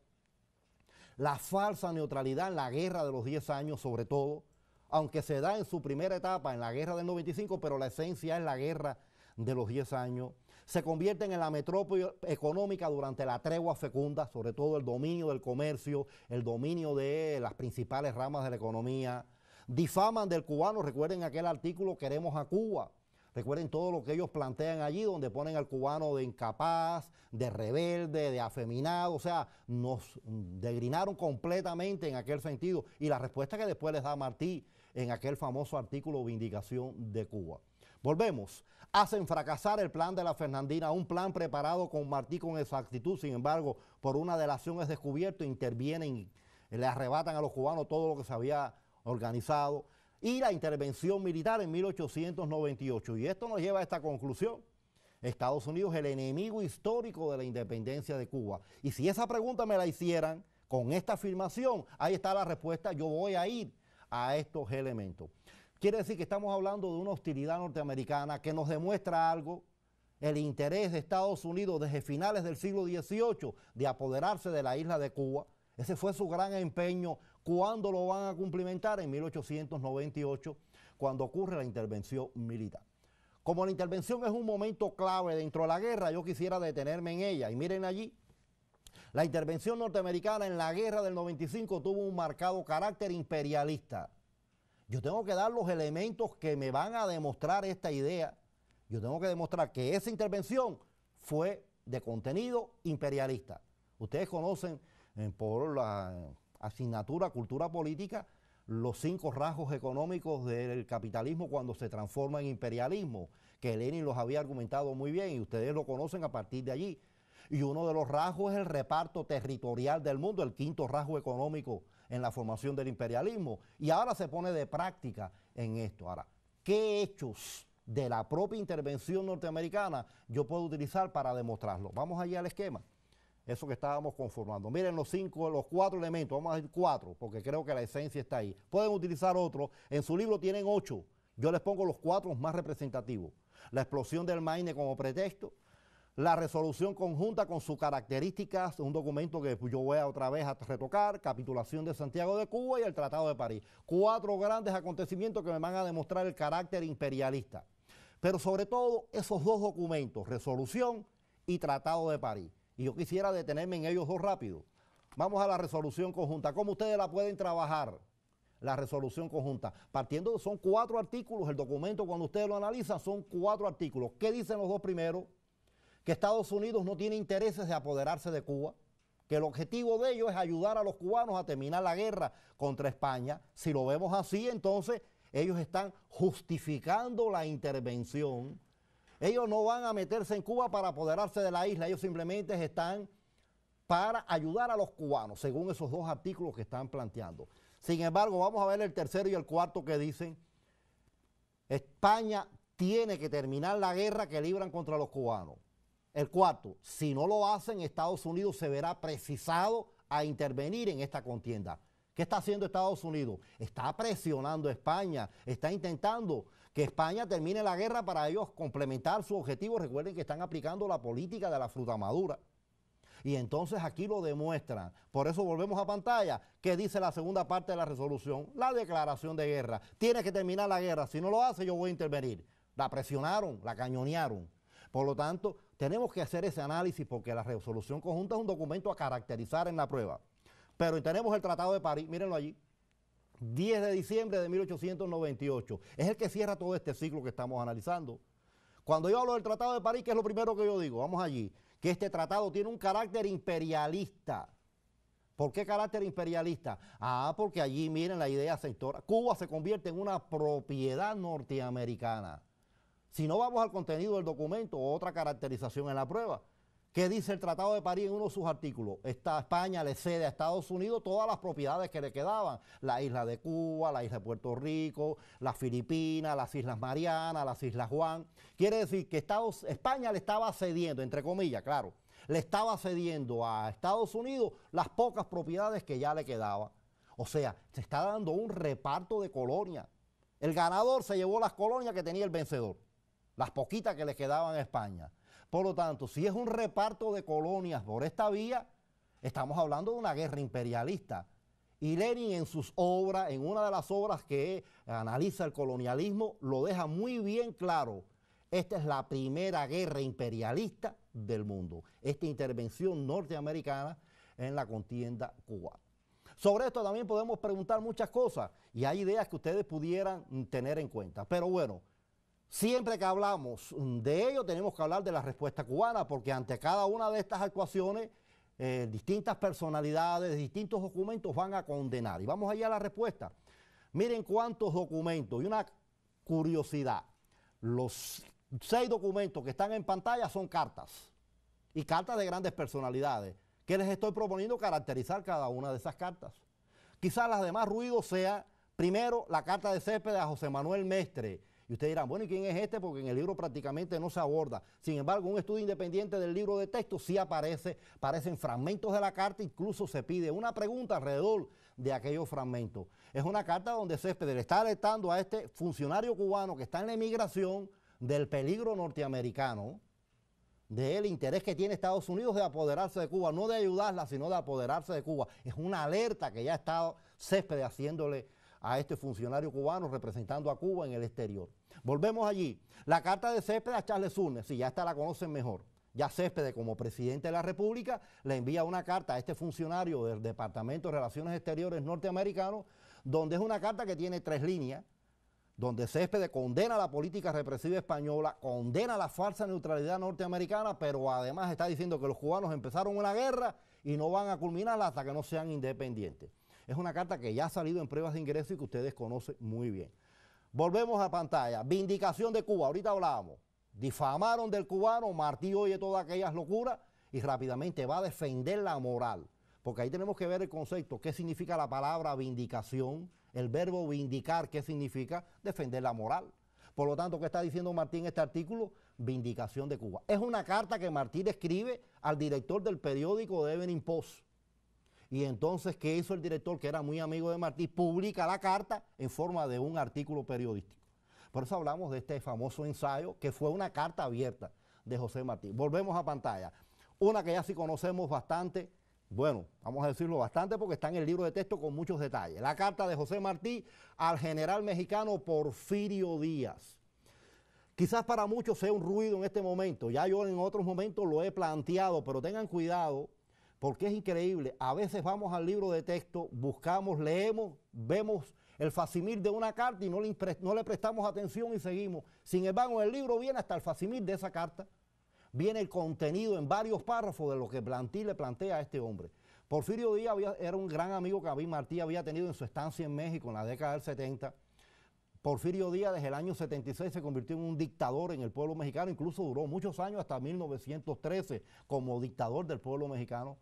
la falsa neutralidad en la guerra de los 10 años sobre todo, aunque se da en su primera etapa en la guerra del 95, pero la esencia es la guerra de los 10 años, se convierten en la metrópoli económica durante la tregua fecunda, sobre todo el dominio del comercio, el dominio de las principales ramas de la economía. Difaman del cubano, recuerden aquel artículo Queremos a Cuba. Recuerden todo lo que ellos plantean allí, donde ponen al cubano de incapaz, de rebelde, de afeminado, o sea, nos degrinaron completamente en aquel sentido. Y la respuesta que después les da Martí en aquel famoso artículo Vindicación de Cuba. Volvemos. Hacen fracasar el plan de la Fernandina, un plan preparado con Martí con exactitud. Sin embargo, por una delación es descubierto, intervienen, le arrebatan a los cubanos todo lo que se había organizado. Y la intervención militar en 1898. Y esto nos lleva a esta conclusión. Estados Unidos es el enemigo histórico de la independencia de Cuba. Y si esa pregunta me la hicieran con esta afirmación, ahí está la respuesta. Yo voy a ir a estos elementos. Quiere decir que estamos hablando de una hostilidad norteamericana que nos demuestra algo, el interés de Estados Unidos desde finales del siglo XVIII de apoderarse de la isla de Cuba. Ese fue su gran empeño. ¿Cuándo lo van a cumplimentar? En 1898, cuando ocurre la intervención militar. Como la intervención es un momento clave dentro de la guerra, yo quisiera detenerme en ella. Y miren allí, la intervención norteamericana en la guerra del 95 tuvo un marcado carácter imperialista. Yo tengo que dar los elementos que me van a demostrar esta idea. Yo tengo que demostrar que esa intervención fue de contenido imperialista. Ustedes conocen eh, por la asignatura cultura política los cinco rasgos económicos del capitalismo cuando se transforma en imperialismo, que Lenin los había argumentado muy bien y ustedes lo conocen a partir de allí. Y uno de los rasgos es el reparto territorial del mundo, el quinto rasgo económico en la formación del imperialismo. Y ahora se pone de práctica en esto. Ahora, ¿qué hechos de la propia intervención norteamericana yo puedo utilizar para demostrarlo? Vamos allá al esquema. Eso que estábamos conformando. Miren los cinco, los cuatro elementos, vamos a decir cuatro, porque creo que la esencia está ahí. Pueden utilizar otro. En su libro tienen ocho. Yo les pongo los cuatro más representativos. La explosión del Maine como pretexto, la resolución conjunta con sus características, un documento que yo voy a otra vez a retocar, capitulación de Santiago de Cuba y el Tratado de París. Cuatro grandes acontecimientos que me van a demostrar el carácter imperialista. Pero sobre todo esos dos documentos, resolución y Tratado de París. Y yo quisiera detenerme en ellos dos rápido. Vamos a la resolución conjunta. ¿Cómo ustedes la pueden trabajar? la resolución conjunta. Partiendo, son cuatro artículos, el documento cuando ustedes lo analizan son cuatro artículos. ¿Qué dicen los dos primeros? que Estados Unidos no tiene intereses de apoderarse de Cuba, que el objetivo de ellos es ayudar a los cubanos a terminar la guerra contra España. Si lo vemos así, entonces ellos están justificando la intervención. Ellos no van a meterse en Cuba para apoderarse de la isla, ellos simplemente están para ayudar a los cubanos, según esos dos artículos que están planteando. Sin embargo, vamos a ver el tercero y el cuarto que dicen, España tiene que terminar la guerra que libran contra los cubanos. El cuarto, si no lo hacen, Estados Unidos se verá precisado a intervenir en esta contienda. ¿Qué está haciendo Estados Unidos? Está presionando a España, está intentando que España termine la guerra para ellos complementar su objetivo. Recuerden que están aplicando la política de la fruta madura. Y entonces aquí lo demuestran. Por eso volvemos a pantalla. ¿Qué dice la segunda parte de la resolución? La declaración de guerra. Tiene que terminar la guerra. Si no lo hace, yo voy a intervenir. La presionaron, la cañonearon. Por lo tanto, tenemos que hacer ese análisis porque la resolución conjunta es un documento a caracterizar en la prueba. Pero tenemos el Tratado de París, mírenlo allí. 10 de diciembre de 1898. Es el que cierra todo este ciclo que estamos analizando. Cuando yo hablo del Tratado de París, que es lo primero que yo digo, vamos allí, que este tratado tiene un carácter imperialista. ¿Por qué carácter imperialista? Ah, porque allí, miren, la idea sectora. Cuba se convierte en una propiedad norteamericana. Si no vamos al contenido del documento, otra caracterización en la prueba. ¿Qué dice el Tratado de París en uno de sus artículos? Esta España le cede a Estados Unidos todas las propiedades que le quedaban. La isla de Cuba, la isla de Puerto Rico, las Filipinas, las Islas Marianas, las Islas Juan. Quiere decir que Estados, España le estaba cediendo, entre comillas, claro, le estaba cediendo a Estados Unidos las pocas propiedades que ya le quedaban. O sea, se está dando un reparto de colonias. El ganador se llevó las colonias que tenía el vencedor las poquitas que le quedaban a España. Por lo tanto, si es un reparto de colonias por esta vía, estamos hablando de una guerra imperialista. Y Lenin en sus obras, en una de las obras que analiza el colonialismo, lo deja muy bien claro. Esta es la primera guerra imperialista del mundo, esta intervención norteamericana en la contienda cubana. Sobre esto también podemos preguntar muchas cosas y hay ideas que ustedes pudieran tener en cuenta. Pero bueno, Siempre que hablamos de ello, tenemos que hablar de la respuesta cubana, porque ante cada una de estas actuaciones, eh, distintas personalidades, distintos documentos van a condenar. Y vamos allá a la respuesta. Miren cuántos documentos. Y una curiosidad, los seis documentos que están en pantalla son cartas, y cartas de grandes personalidades, que les estoy proponiendo caracterizar cada una de esas cartas. Quizás las demás ruido sea, primero, la carta de césped a José Manuel Mestre, y ustedes dirán, bueno, ¿y quién es este? Porque en el libro prácticamente no se aborda. Sin embargo, un estudio independiente del libro de texto sí aparece, aparecen fragmentos de la carta, incluso se pide una pregunta alrededor de aquellos fragmentos. Es una carta donde Céspedes le está alertando a este funcionario cubano que está en la emigración del peligro norteamericano, del interés que tiene Estados Unidos de apoderarse de Cuba, no de ayudarla, sino de apoderarse de Cuba. Es una alerta que ya ha estado Céspedes haciéndole a este funcionario cubano representando a Cuba en el exterior. Volvemos allí. La carta de Céspedes a Charles Sumner, si ya esta la conocen mejor. Ya Céspedes, como presidente de la República, le envía una carta a este funcionario del Departamento de Relaciones Exteriores norteamericano, donde es una carta que tiene tres líneas, donde Céspedes condena la política represiva española, condena la falsa neutralidad norteamericana, pero además está diciendo que los cubanos empezaron una guerra y no van a culminarla hasta que no sean independientes. Es una carta que ya ha salido en pruebas de ingreso y que ustedes conocen muy bien. Volvemos a pantalla. Vindicación de Cuba. Ahorita hablábamos. Difamaron del cubano, Martí oye todas aquellas locuras y rápidamente va a defender la moral. Porque ahí tenemos que ver el concepto, qué significa la palabra vindicación, el verbo vindicar, qué significa defender la moral. Por lo tanto, ¿qué está diciendo Martín en este artículo? Vindicación de Cuba. Es una carta que Martí escribe al director del periódico de Evening Post. Y entonces, ¿qué hizo el director, que era muy amigo de Martí? Publica la carta en forma de un artículo periodístico. Por eso hablamos de este famoso ensayo, que fue una carta abierta de José Martí. Volvemos a pantalla. Una que ya sí conocemos bastante, bueno, vamos a decirlo bastante porque está en el libro de texto con muchos detalles. La carta de José Martí al general mexicano Porfirio Díaz. Quizás para muchos sea un ruido en este momento, ya yo en otros momentos lo he planteado, pero tengan cuidado porque es increíble. A veces vamos al libro de texto, buscamos, leemos, vemos el facimil de una carta y no le, prestamos atención y seguimos. Sin embargo, el libro viene hasta el facimil de esa carta. Viene el contenido en varios párrafos de lo que plantí le plantea a este hombre. Porfirio Díaz era un gran amigo que Abin Martí había tenido en su estancia en México en la década del 70. Porfirio Díaz desde el año 76 se convirtió en un dictador en el pueblo mexicano, incluso duró muchos años hasta 1913 como dictador del pueblo mexicano.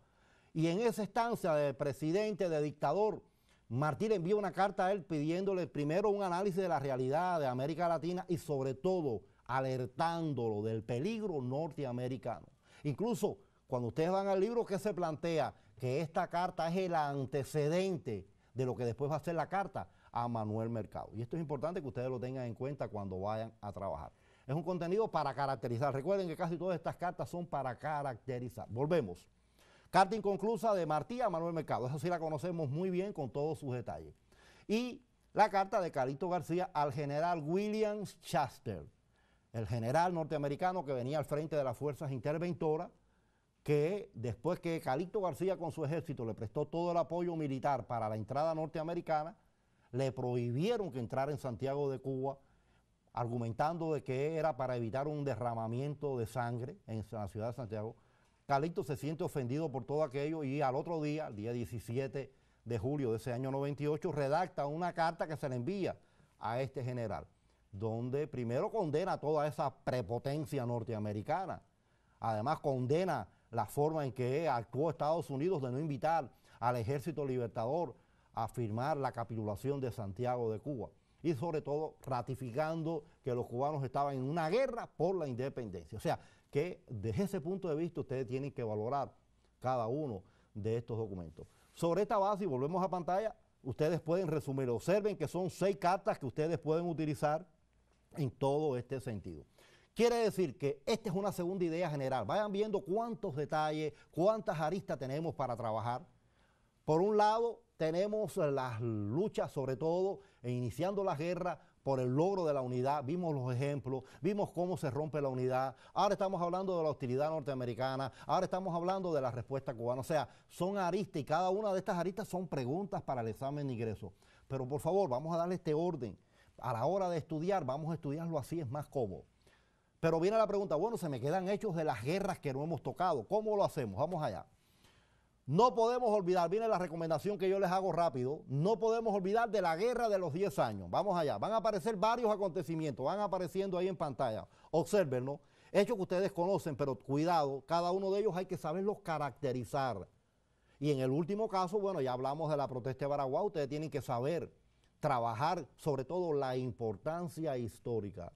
Y en esa estancia de presidente, de dictador, Martí envía una carta a él pidiéndole primero un análisis de la realidad de América Latina y sobre todo alertándolo del peligro norteamericano. Incluso cuando ustedes van al libro que se plantea que esta carta es el antecedente de lo que después va a ser la carta a Manuel Mercado. Y esto es importante que ustedes lo tengan en cuenta cuando vayan a trabajar. Es un contenido para caracterizar. Recuerden que casi todas estas cartas son para caracterizar. Volvemos. Carta inconclusa de Martí a Manuel Mercado. Eso sí la conocemos muy bien con todos sus detalles. Y la carta de Calito García al general William Chester, el general norteamericano que venía al frente de las fuerzas interventoras, que después que Calito García con su ejército le prestó todo el apoyo militar para la entrada norteamericana, le prohibieron que entrara en Santiago de Cuba, argumentando de que era para evitar un derramamiento de sangre en la ciudad de Santiago Calixto se siente ofendido por todo aquello y al otro día, el día 17 de julio de ese año 98, redacta una carta que se le envía a este general, donde primero condena toda esa prepotencia norteamericana, además condena la forma en que actuó Estados Unidos de no invitar al ejército libertador a firmar la capitulación de Santiago de Cuba y sobre todo ratificando que los cubanos estaban en una guerra por la independencia. O sea, que desde ese punto de vista ustedes tienen que valorar cada uno de estos documentos. Sobre esta base, y volvemos a pantalla, ustedes pueden resumir. Observen que son seis cartas que ustedes pueden utilizar en todo este sentido. Quiere decir que esta es una segunda idea general. Vayan viendo cuántos detalles, cuántas aristas tenemos para trabajar. Por un lado, tenemos las luchas, sobre todo, e iniciando la guerra por el logro de la unidad, vimos los ejemplos, vimos cómo se rompe la unidad, ahora estamos hablando de la hostilidad norteamericana, ahora estamos hablando de la respuesta cubana, o sea, son aristas y cada una de estas aristas son preguntas para el examen de ingreso. Pero por favor, vamos a darle este orden. A la hora de estudiar, vamos a estudiarlo así, es más cómodo. Pero viene la pregunta, bueno, se me quedan hechos de las guerras que no hemos tocado, ¿cómo lo hacemos? Vamos allá. No podemos olvidar, viene la recomendación que yo les hago rápido, no podemos olvidar de la guerra de los 10 años. Vamos allá, van a aparecer varios acontecimientos, van apareciendo ahí en pantalla. Obsérvenlo, hechos que ustedes conocen, pero cuidado, cada uno de ellos hay que saberlos caracterizar. Y en el último caso, bueno, ya hablamos de la protesta de Baraguá, ustedes tienen que saber trabajar sobre todo la importancia histórica.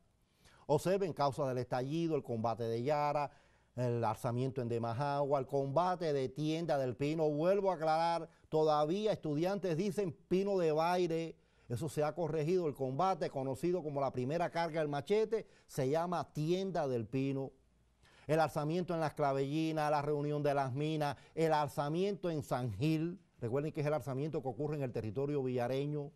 Observen causas del estallido, el combate de Yara, el alzamiento en Demajagua, el combate de tienda del pino. Vuelvo a aclarar, todavía estudiantes dicen pino de baile. Eso se ha corregido. El combate, conocido como la primera carga del machete, se llama tienda del pino. El alzamiento en las clavellinas, la reunión de las minas, el alzamiento en San Gil. Recuerden que es el alzamiento que ocurre en el territorio villareño.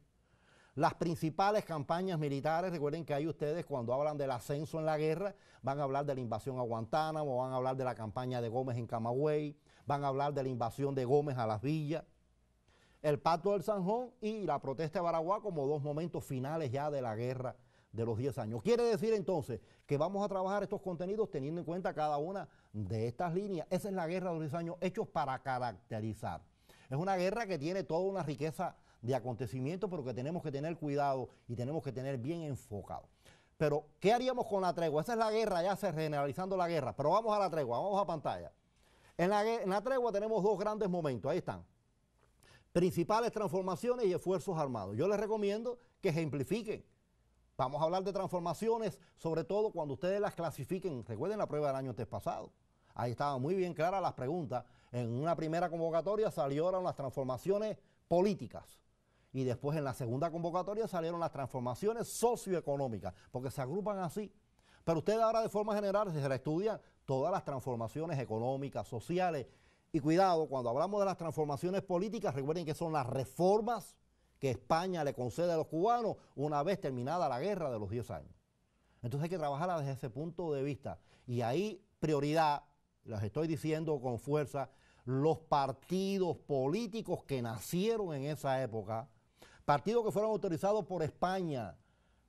Las principales campañas militares, recuerden que ahí ustedes cuando hablan del ascenso en la guerra, van a hablar de la invasión a Guantánamo, van a hablar de la campaña de Gómez en Camagüey, van a hablar de la invasión de Gómez a las villas, el pacto del Sanjón y la protesta de Baraguá como dos momentos finales ya de la guerra de los 10 años. Quiere decir entonces que vamos a trabajar estos contenidos teniendo en cuenta cada una de estas líneas. Esa es la guerra de los 10 años, hechos para caracterizar. Es una guerra que tiene toda una riqueza de acontecimientos, pero que tenemos que tener cuidado y tenemos que tener bien enfocado. Pero, ¿qué haríamos con la tregua? Esa es la guerra, ya se generalizando la guerra. Pero vamos a la tregua, vamos a pantalla. En la, la tregua tenemos dos grandes momentos, ahí están. Principales transformaciones y esfuerzos armados. Yo les recomiendo que ejemplifiquen. Vamos a hablar de transformaciones, sobre todo cuando ustedes las clasifiquen. Recuerden la prueba del año antes pasado. Ahí estaban muy bien claras las preguntas. En una primera convocatoria salieron las transformaciones políticas y después en la segunda convocatoria salieron las transformaciones socioeconómicas, porque se agrupan así. Pero ustedes ahora de forma general se estudian todas las transformaciones económicas, sociales. Y cuidado, cuando hablamos de las transformaciones políticas, recuerden que son las reformas que España le concede a los cubanos una vez terminada la guerra de los 10 años. Entonces hay que trabajarla desde ese punto de vista. Y ahí prioridad, las estoy diciendo con fuerza, los partidos políticos que nacieron en esa época, partidos que fueron autorizados por España.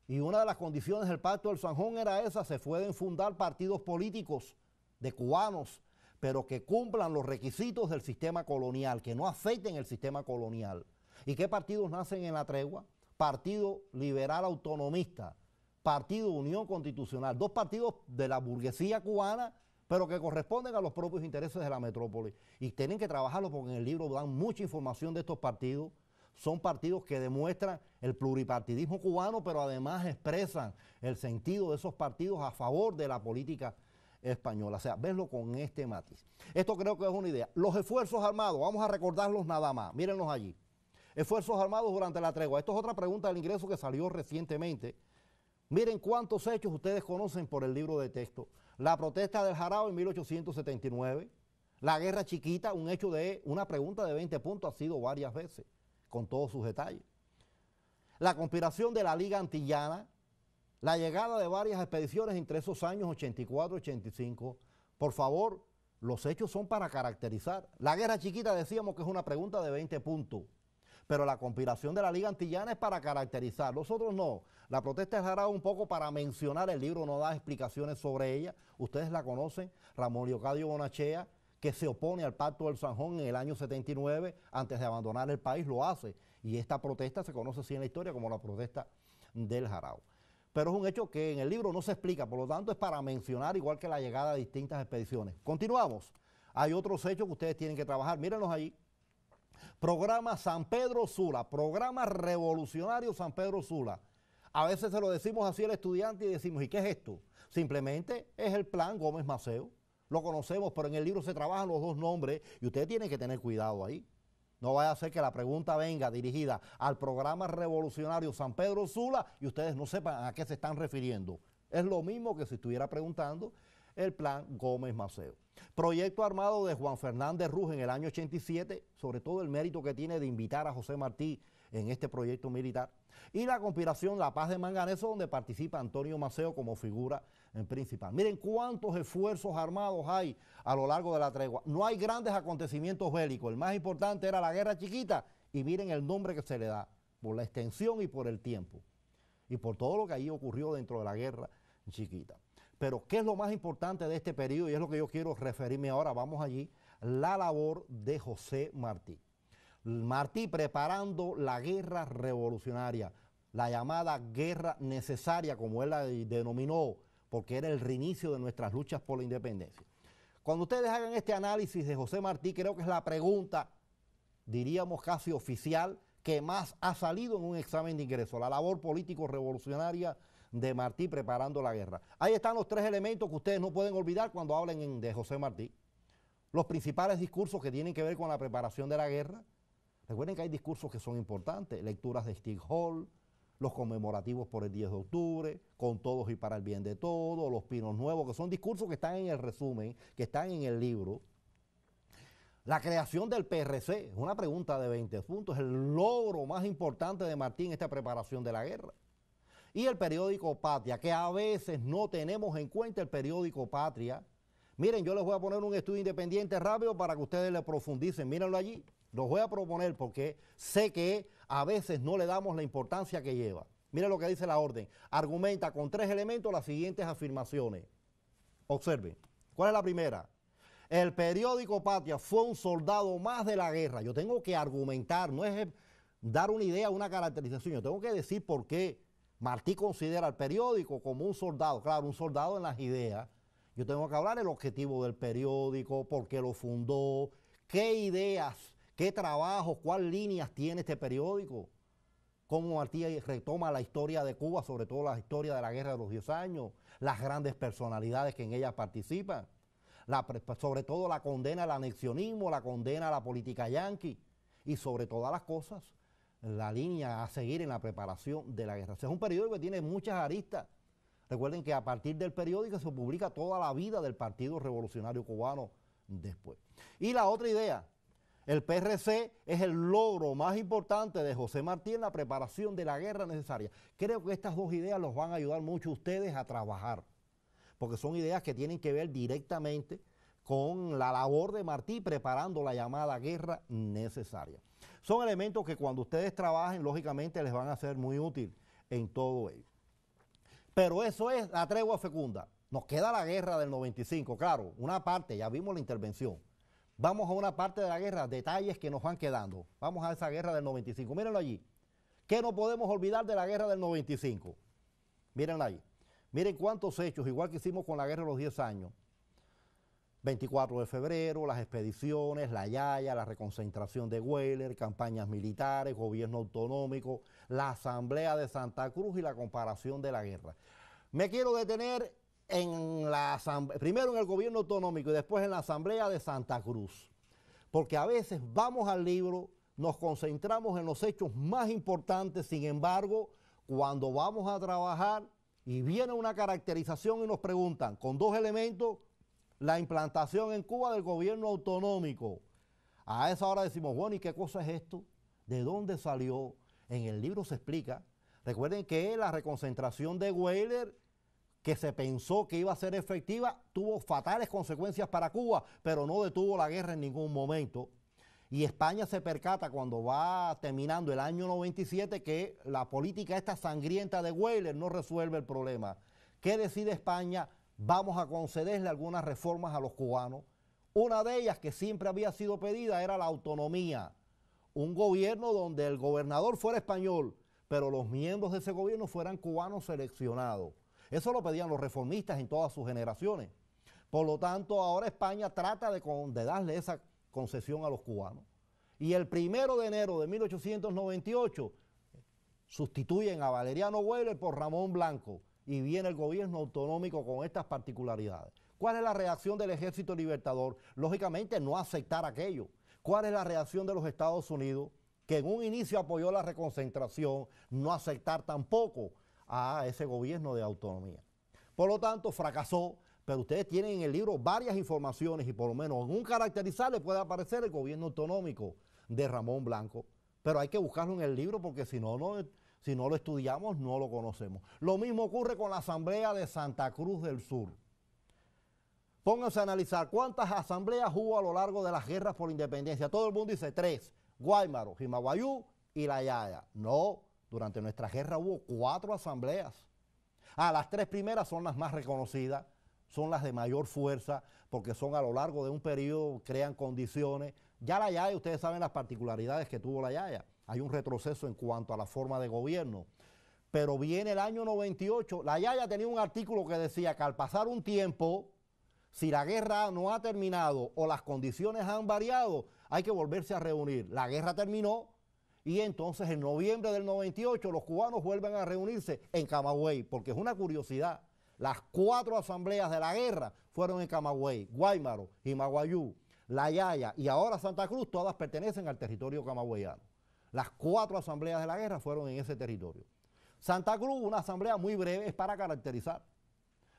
Y una de las condiciones del pacto del Sanjón era esa, se pueden fundar partidos políticos de cubanos, pero que cumplan los requisitos del sistema colonial, que no afecten el sistema colonial. ¿Y qué partidos nacen en la tregua? Partido Liberal Autonomista, Partido Unión Constitucional, dos partidos de la burguesía cubana, pero que corresponden a los propios intereses de la metrópoli. Y tienen que trabajarlo porque en el libro dan mucha información de estos partidos son partidos que demuestran el pluripartidismo cubano, pero además expresan el sentido de esos partidos a favor de la política española. O sea, venlo con este matiz. Esto creo que es una idea. Los esfuerzos armados, vamos a recordarlos nada más, mírenlos allí. Esfuerzos armados durante la tregua. Esto es otra pregunta del ingreso que salió recientemente. Miren cuántos hechos ustedes conocen por el libro de texto. La protesta del Jarao en 1879, la guerra chiquita, un hecho de una pregunta de 20 puntos ha sido varias veces con todos sus detalles. La conspiración de la Liga Antillana, la llegada de varias expediciones entre esos años 84-85, por favor, los hechos son para caracterizar. La guerra chiquita decíamos que es una pregunta de 20 puntos, pero la conspiración de la Liga Antillana es para caracterizar. Los otros no. La protesta es rara un poco para mencionar, el libro no da explicaciones sobre ella. Ustedes la conocen, Ramón Leocadio Bonachea, que se opone al pacto del Sanjón en el año 79, antes de abandonar el país, lo hace. Y esta protesta se conoce así en la historia como la protesta del Jarao. Pero es un hecho que en el libro no se explica, por lo tanto es para mencionar igual que la llegada de distintas expediciones. Continuamos. Hay otros hechos que ustedes tienen que trabajar. Mírenlos ahí. Programa San Pedro Sula, programa revolucionario San Pedro Sula. A veces se lo decimos así al estudiante y decimos, ¿y qué es esto? Simplemente es el plan Gómez Maceo lo conocemos, pero en el libro se trabajan los dos nombres y usted tiene que tener cuidado ahí. No vaya a ser que la pregunta venga dirigida al programa revolucionario San Pedro Sula y ustedes no sepan a qué se están refiriendo. Es lo mismo que si estuviera preguntando el plan Gómez Maceo. Proyecto armado de Juan Fernández Ruz en el año 87, sobre todo el mérito que tiene de invitar a José Martí en este proyecto militar. Y la conspiración La Paz de Manganeso, donde participa Antonio Maceo como figura en principal. Miren cuántos esfuerzos armados hay a lo largo de la tregua. No hay grandes acontecimientos bélicos. El más importante era la guerra chiquita y miren el nombre que se le da por la extensión y por el tiempo y por todo lo que allí ocurrió dentro de la guerra chiquita. Pero ¿qué es lo más importante de este periodo? Y es lo que yo quiero referirme ahora. Vamos allí. La labor de José Martí. Martí preparando la guerra revolucionaria, la llamada guerra necesaria, como él la denominó, porque era el reinicio de nuestras luchas por la independencia. Cuando ustedes hagan este análisis de José Martí, creo que es la pregunta, diríamos casi oficial, que más ha salido en un examen de ingreso, la labor político-revolucionaria de Martí preparando la guerra. Ahí están los tres elementos que ustedes no pueden olvidar cuando hablen de José Martí. Los principales discursos que tienen que ver con la preparación de la guerra. Recuerden que hay discursos que son importantes, lecturas de Stig Hall, los conmemorativos por el 10 de octubre, con todos y para el bien de todos, los pinos nuevos, que son discursos que están en el resumen, que están en el libro. La creación del PRC, una pregunta de 20 puntos, el logro más importante de Martín en esta preparación de la guerra. Y el periódico Patria, que a veces no tenemos en cuenta el periódico Patria. Miren, yo les voy a poner un estudio independiente rápido para que ustedes le profundicen. Mírenlo allí. Los voy a proponer porque sé que a veces no le damos la importancia que lleva. Mire lo que dice la orden. Argumenta con tres elementos las siguientes afirmaciones. Observen. ¿Cuál es la primera? El periódico Patria fue un soldado más de la guerra. Yo tengo que argumentar, no es dar una idea, una caracterización. Yo tengo que decir por qué Martí considera al periódico como un soldado. Claro, un soldado en las ideas. Yo tengo que hablar el objetivo del periódico, por qué lo fundó, qué ideas qué trabajo, cuáles líneas tiene este periódico, cómo Martí retoma la historia de Cuba, sobre todo la historia de la Guerra de los Diez Años, las grandes personalidades que en ella participan, sobre todo la condena al anexionismo, la condena a la política yanqui y sobre todas las cosas la línea a seguir en la preparación de la guerra. es un periódico que tiene muchas aristas. Recuerden que a partir del periódico se publica toda la vida del Partido Revolucionario Cubano después. Y la otra idea, el PRC es el logro más importante de José Martí en la preparación de la guerra necesaria. Creo que estas dos ideas los van a ayudar mucho a ustedes a trabajar, porque son ideas que tienen que ver directamente con la labor de Martí preparando la llamada guerra necesaria. Son elementos que cuando ustedes trabajen, lógicamente les van a ser muy útil en todo ello. Pero eso es la tregua fecunda. Nos queda la guerra del 95, claro, una parte, ya vimos la intervención Vamos a una parte de la guerra, detalles que nos van quedando. Vamos a esa guerra del 95. Mírenlo allí. ¿Qué no podemos olvidar de la guerra del 95? Mírenlo ahí. Miren cuántos hechos, igual que hicimos con la guerra de los 10 años. 24 de febrero, las expediciones, la Yaya, la reconcentración de Weller, campañas militares, gobierno autonómico, la Asamblea de Santa Cruz y la comparación de la guerra. Me quiero detener en la primero en el gobierno autonómico y después en la Asamblea de Santa Cruz. Porque a veces vamos al libro, nos concentramos en los hechos más importantes, sin embargo, cuando vamos a trabajar y viene una caracterización y nos preguntan con dos elementos, la implantación en Cuba del gobierno autonómico. A esa hora decimos, bueno, ¿y qué cosa es esto? ¿De dónde salió? En el libro se explica. Recuerden que la reconcentración de Weyler que se pensó que iba a ser efectiva, tuvo fatales consecuencias para Cuba, pero no detuvo la guerra en ningún momento. Y España se percata cuando va terminando el año 97 que la política esta sangrienta de Weyler no resuelve el problema. ¿Qué decide España? Vamos a concederle algunas reformas a los cubanos. Una de ellas que siempre había sido pedida era la autonomía. Un gobierno donde el gobernador fuera español, pero los miembros de ese gobierno fueran cubanos seleccionados. Eso lo pedían los reformistas en todas sus generaciones. Por lo tanto, ahora España trata de, darle esa concesión a los cubanos. Y el primero de enero de 1898 sustituyen a Valeriano Weber por Ramón Blanco y viene el gobierno autonómico con estas particularidades. ¿Cuál es la reacción del ejército libertador? Lógicamente no aceptar aquello. ¿Cuál es la reacción de los Estados Unidos? que en un inicio apoyó la reconcentración, no aceptar tampoco a ese gobierno de autonomía. Por lo tanto, fracasó, pero ustedes tienen en el libro varias informaciones y por lo menos en un caracterizar puede aparecer el gobierno autonómico de Ramón Blanco. Pero hay que buscarlo en el libro porque si no, no, si no lo estudiamos, no lo conocemos. Lo mismo ocurre con la Asamblea de Santa Cruz del Sur. Pónganse a analizar cuántas asambleas hubo a lo largo de las guerras por independencia. Todo el mundo dice tres, Guaymaro, Jimaguayú y La Yaya. No, durante nuestra guerra hubo cuatro asambleas. Ah, las tres primeras son las más reconocidas, son las de mayor fuerza, porque son a lo largo de un periodo, crean condiciones. Ya la Yaya, ustedes saben las particularidades que tuvo la Yaya. Hay un retroceso en cuanto a la forma de gobierno. Pero viene el año 98, la Yaya tenía un artículo que decía que al pasar un tiempo, si la guerra no ha terminado o las condiciones han variado, hay que volverse a reunir. La guerra terminó, y entonces en noviembre del 98 los cubanos vuelven a reunirse en Camagüey, porque es una curiosidad. Las cuatro asambleas de la guerra fueron en Camagüey, Guaymaro, Himaguayú, La Yaya y ahora Santa Cruz, todas pertenecen al territorio camagüeyano. Las cuatro asambleas de la guerra fueron en ese territorio. Santa Cruz, una asamblea muy breve, es para caracterizar,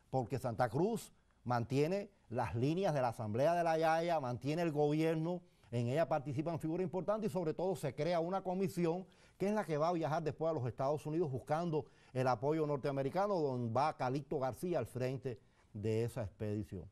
porque Santa Cruz mantiene las líneas de la Asamblea de la Yaya, mantiene el gobierno en ella participan figuras importantes y sobre todo se crea una comisión que es la que va a viajar después a los Estados Unidos buscando el apoyo norteamericano, donde va Calixto García al frente de esa expedición.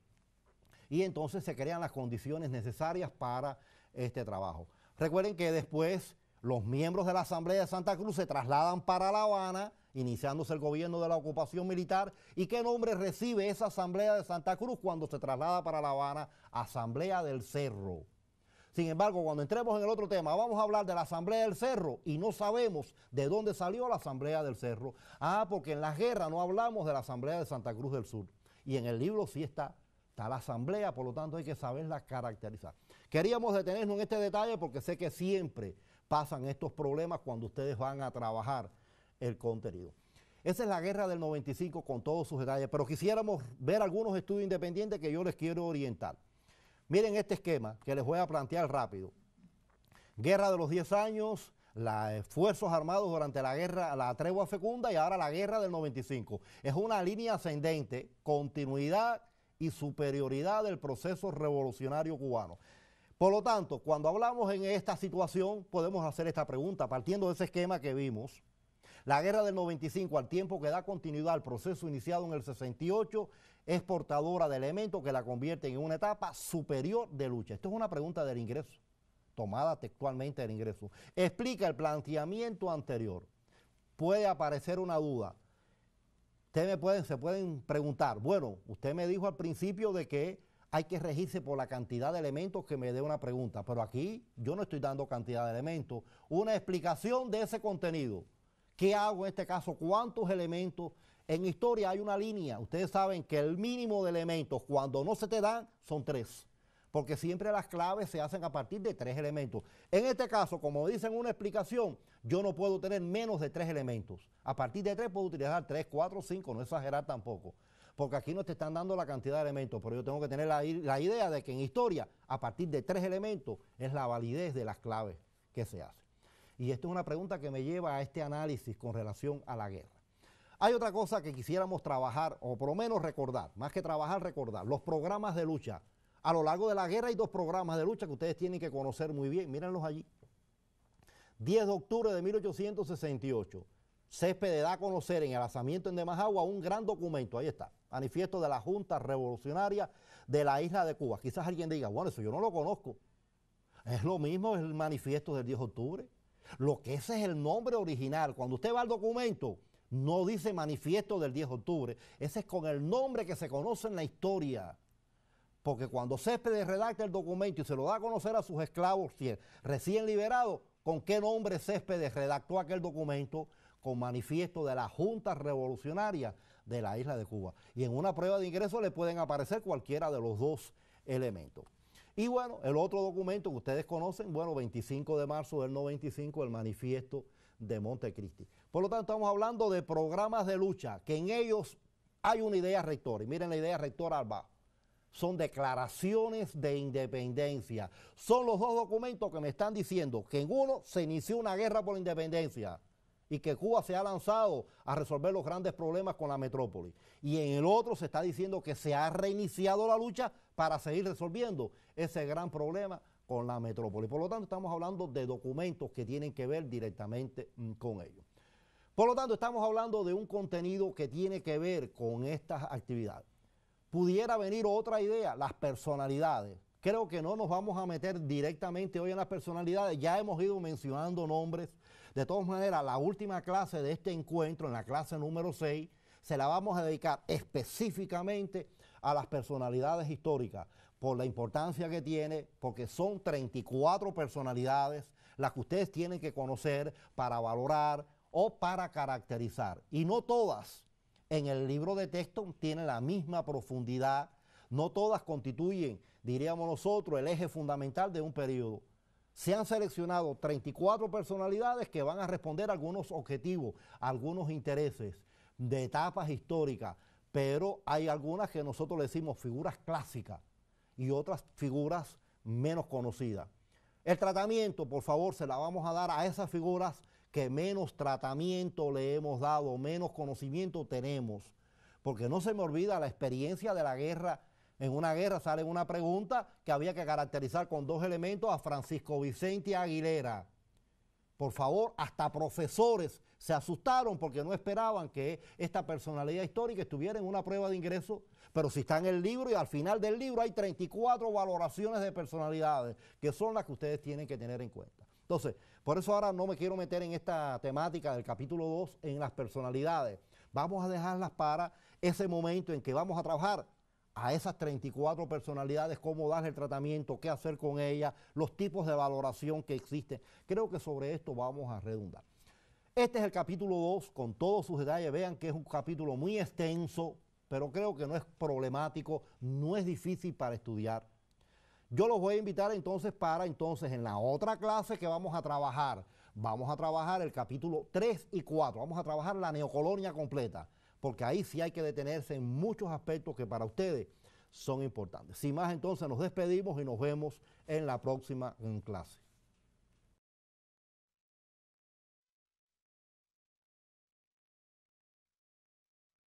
Y entonces se crean las condiciones necesarias para este trabajo. Recuerden que después los miembros de la Asamblea de Santa Cruz se trasladan para La Habana, iniciándose el gobierno de la ocupación militar. ¿Y qué nombre recibe esa Asamblea de Santa Cruz cuando se traslada para La Habana? Asamblea del Cerro. Sin embargo, cuando entremos en el otro tema, vamos a hablar de la Asamblea del Cerro y no sabemos de dónde salió la Asamblea del Cerro. Ah, porque en la guerra no hablamos de la Asamblea de Santa Cruz del Sur. Y en el libro sí está, está la Asamblea, por lo tanto hay que saberla caracterizar. Queríamos detenernos en este detalle porque sé que siempre pasan estos problemas cuando ustedes van a trabajar el contenido. Esa es la guerra del 95 con todos sus detalles, pero quisiéramos ver algunos estudios independientes que yo les quiero orientar. Miren este esquema que les voy a plantear rápido. Guerra de los 10 años, los esfuerzos eh, armados durante la guerra, la tregua fecunda y ahora la guerra del 95. Es una línea ascendente, continuidad y superioridad del proceso revolucionario cubano. Por lo tanto, cuando hablamos en esta situación, podemos hacer esta pregunta, partiendo de ese esquema que vimos. La guerra del 95, al tiempo que da continuidad al proceso iniciado en el 68 es portadora de elementos que la convierten en una etapa superior de lucha. Esto es una pregunta del ingreso, tomada textualmente del ingreso. Explica el planteamiento anterior. Puede aparecer una duda. Ustedes me pueden, se pueden preguntar, bueno, usted me dijo al principio de que hay que regirse por la cantidad de elementos que me dé una pregunta, pero aquí yo no estoy dando cantidad de elementos, una explicación de ese contenido. ¿Qué hago en este caso? ¿Cuántos elementos en historia hay una línea. Ustedes saben que el mínimo de elementos, cuando no se te dan, son tres. Porque siempre las claves se hacen a partir de tres elementos. En este caso, como dicen una explicación, yo no puedo tener menos de tres elementos. A partir de tres puedo utilizar tres, cuatro, cinco, no exagerar tampoco. Porque aquí no te están dando la cantidad de elementos, pero yo tengo que tener la, idea de que en historia, a partir de tres elementos, es la validez de las claves que se hacen. Y esta es una pregunta que me lleva a este análisis con relación a la guerra. Hay otra cosa que quisiéramos trabajar, o por lo menos recordar, más que trabajar, recordar, los programas de lucha. A lo largo de la guerra hay dos programas de lucha que ustedes tienen que conocer muy bien, mírenlos allí. 10 de octubre de 1868, Céspedes da a conocer en el asamiento en Demajagua un gran documento, ahí está, manifiesto de la Junta Revolucionaria de la isla de Cuba. Quizás alguien diga, bueno, eso yo no lo conozco. Es lo mismo el manifiesto del 10 de octubre. Lo que ese es el nombre original. Cuando usted va al documento, no dice manifiesto del 10 de octubre. Ese es con el nombre que se conoce en la historia. Porque cuando Céspedes redacta el documento y se lo da a conocer a sus esclavos recién liberados, ¿con qué nombre Céspedes redactó aquel documento? Con manifiesto de la Junta Revolucionaria de la isla de Cuba. Y en una prueba de ingreso le pueden aparecer cualquiera de los dos elementos. Y bueno, el otro documento que ustedes conocen, bueno, 25 de marzo del 95, el manifiesto de Montecristi. Por lo tanto, estamos hablando de programas de lucha, que en ellos hay una idea rectora. Y miren la idea rectora al Son declaraciones de independencia. Son los dos documentos que me están diciendo que en uno se inició una guerra por la independencia y que Cuba se ha lanzado a resolver los grandes problemas con la metrópoli. Y en el otro se está diciendo que se ha reiniciado la lucha para seguir resolviendo ese gran problema con la metrópoli. Por lo tanto, estamos hablando de documentos que tienen que ver directamente mm, con ellos. Por lo tanto, estamos hablando de un contenido que tiene que ver con esta actividad. Pudiera venir otra idea, las personalidades. Creo que no nos vamos a meter directamente hoy en las personalidades. Ya hemos ido mencionando nombres. De todas maneras, la última clase de este encuentro, en la clase número 6, se la vamos a dedicar específicamente a las personalidades históricas, por la importancia que tiene, porque son 34 personalidades las que ustedes tienen que conocer para valorar, o para caracterizar. Y no todas en el libro de texto tienen la misma profundidad, no todas constituyen, diríamos nosotros, el eje fundamental de un periodo. Se han seleccionado 34 personalidades que van a responder a algunos objetivos, a algunos intereses de etapas históricas, pero hay algunas que nosotros le decimos figuras clásicas y otras figuras menos conocidas. El tratamiento, por favor, se la vamos a dar a esas figuras que menos tratamiento le hemos dado, menos conocimiento tenemos. Porque no se me olvida la experiencia de la guerra. En una guerra sale una pregunta que había que caracterizar con dos elementos a Francisco Vicente Aguilera. Por favor, hasta profesores se asustaron porque no esperaban que esta personalidad histórica estuviera en una prueba de ingreso. Pero si está en el libro y al final del libro hay 34 valoraciones de personalidades, que son las que ustedes tienen que tener en cuenta. Entonces, por eso ahora no me quiero meter en esta temática del capítulo 2, en las personalidades. Vamos a dejarlas para ese momento en que vamos a trabajar a esas 34 personalidades, cómo darle el tratamiento, qué hacer con ellas, los tipos de valoración que existen. Creo que sobre esto vamos a redundar. Este es el capítulo 2, con todos sus detalles. Vean que es un capítulo muy extenso, pero creo que no es problemático, no es difícil para estudiar. Yo los voy a invitar entonces para entonces en la otra clase que vamos a trabajar. Vamos a trabajar el capítulo 3 y 4. Vamos a trabajar la neocolonia completa. Porque ahí sí hay que detenerse en muchos aspectos que para ustedes son importantes. Sin más entonces nos despedimos y nos vemos en la próxima clase.